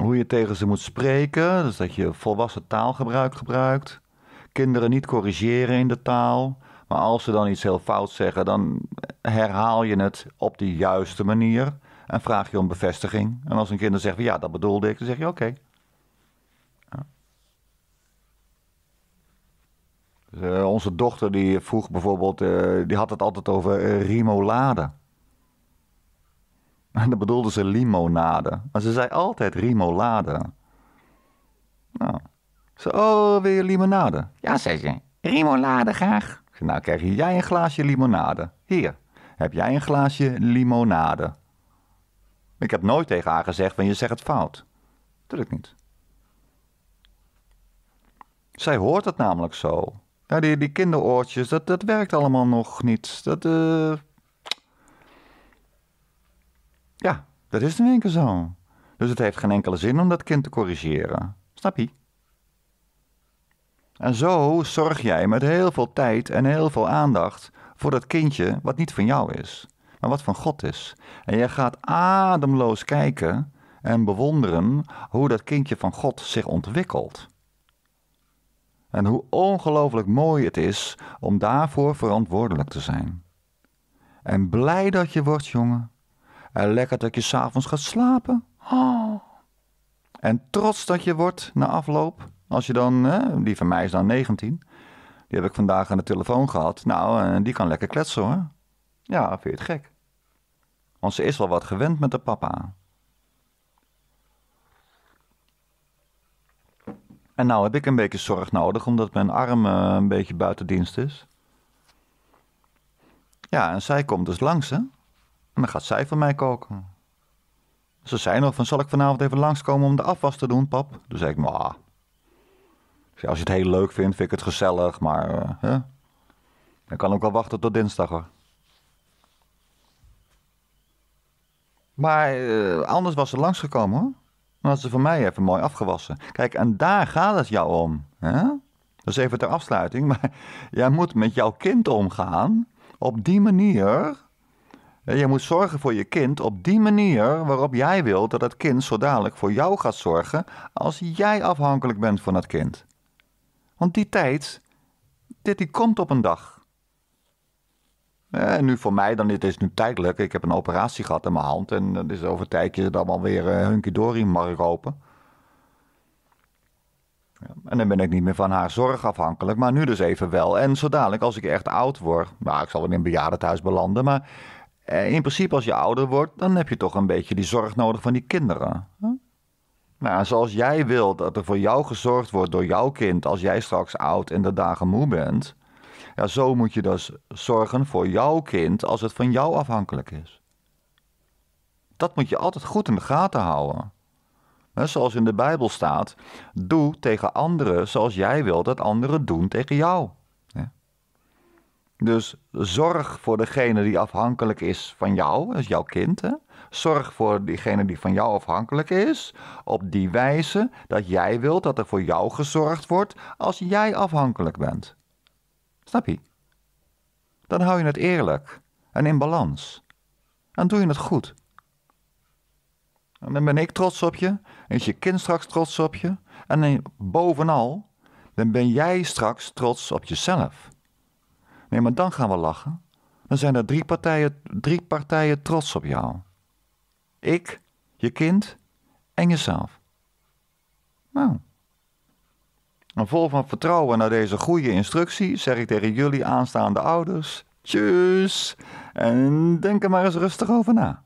Hoe je tegen ze moet spreken, dus dat je volwassen taalgebruik gebruikt. Kinderen niet corrigeren in de taal, maar als ze dan iets heel fout zeggen, dan herhaal je het op de juiste manier en vraag je om bevestiging. En als een kind dan zegt, ja, dat bedoelde ik, dan zeg je oké. Eh, onze dochter die vroeg bijvoorbeeld, eh, die had het altijd over rimolade. Eh, en dan bedoelde ze limonade. Maar ze zei altijd rimolade. Nou, ze, oh, weer limonade? Ja, zei ze, rimolade graag. Nou, krijg jij een glaasje limonade. Hier, heb jij een glaasje limonade? Ik heb nooit tegen haar gezegd, van je zegt het fout. Natuurlijk niet. Zij hoort het namelijk zo. Ja, die, die kinderoortjes, dat, dat werkt allemaal nog niet. Dat, eh, Ja, dat is in één keer zo. Dus het heeft geen enkele zin om dat kind te corrigeren. Snap je? En zo zorg jij met heel veel tijd en heel veel aandacht voor dat kindje wat niet van jou is, maar wat van God is. En jij gaat ademloos kijken en bewonderen hoe dat kindje van God zich ontwikkelt. En hoe ongelooflijk mooi het is om daarvoor verantwoordelijk te zijn. En blij dat je wordt, jongen. En lekker dat je s'avonds gaat slapen. Ah. En trots dat je wordt na afloop. Als je dan, hè, die van mij is dan 19. Die heb ik vandaag aan de telefoon gehad. Nou, eh, die kan lekker kletsen hoor. Ja, vind je het gek? Want ze is wel wat gewend met de papa. En nou heb ik een beetje zorg nodig, omdat mijn arm eh, een beetje buiten dienst is. Ja, en zij komt dus langs, hè? En dan gaat zij van mij koken. Ze zei nog van, zal ik vanavond even langskomen om de afwas te doen, pap? Toen zei ik, maar... Als je het heel leuk vindt, vind ik het gezellig, maar... Eh, hè? Dan kan ook wel wachten tot dinsdag, hoor. Maar eh, anders was ze langsgekomen, hoor. Dan had ze voor mij even mooi afgewassen. Kijk, en daar gaat het jou om. Hè? Dat is even ter afsluiting. Maar jij moet met jouw kind omgaan. Op die manier. Je moet zorgen voor je kind op die manier waarop jij wilt dat het kind zo dadelijk voor jou gaat zorgen als jij afhankelijk bent van het kind. Want die tijd, dit die komt op een dag en eh, nu voor mij, dan dit is nu tijdelijk. Ik heb een operatie gehad in mijn hand. En dat is over een tijdje dan alweer weer eh, hunky-dory, mag ik hopen. En dan ben ik niet meer van haar zorg afhankelijk, maar nu dus even wel. En zo als ik echt oud word, nou, ik zal wel in een bejaardentehuis belanden, maar eh, in principe als je ouder wordt, dan heb je toch een beetje die zorg nodig van die kinderen. Nou, zoals jij wilt dat er voor jou gezorgd wordt door jouw kind als jij straks oud en de dagen moe bent, ja, zo moet je dus zorgen voor jouw kind als het van jou afhankelijk is. Dat moet je altijd goed in de gaten houden. Zoals in de Bijbel staat, doe tegen anderen zoals jij wilt dat anderen doen tegen jou. Dus zorg voor degene die afhankelijk is van jou, als jouw kind. Hè? Zorg voor diegene die van jou afhankelijk is, op die wijze dat jij wilt dat er voor jou gezorgd wordt als jij afhankelijk bent. Snap je? Dan hou je het eerlijk en in balans. En doe je het goed. En dan ben ik trots op je, en is je kind straks trots op je. En bovenal, dan ben jij straks trots op jezelf. Nee, maar dan gaan we lachen. Dan zijn er drie partijen, drie partijen trots op jou. Ik, je kind en jezelf. Nou. En vol van vertrouwen naar deze goede instructie zeg ik tegen jullie aanstaande ouders: tjus! En denk er maar eens rustig over na.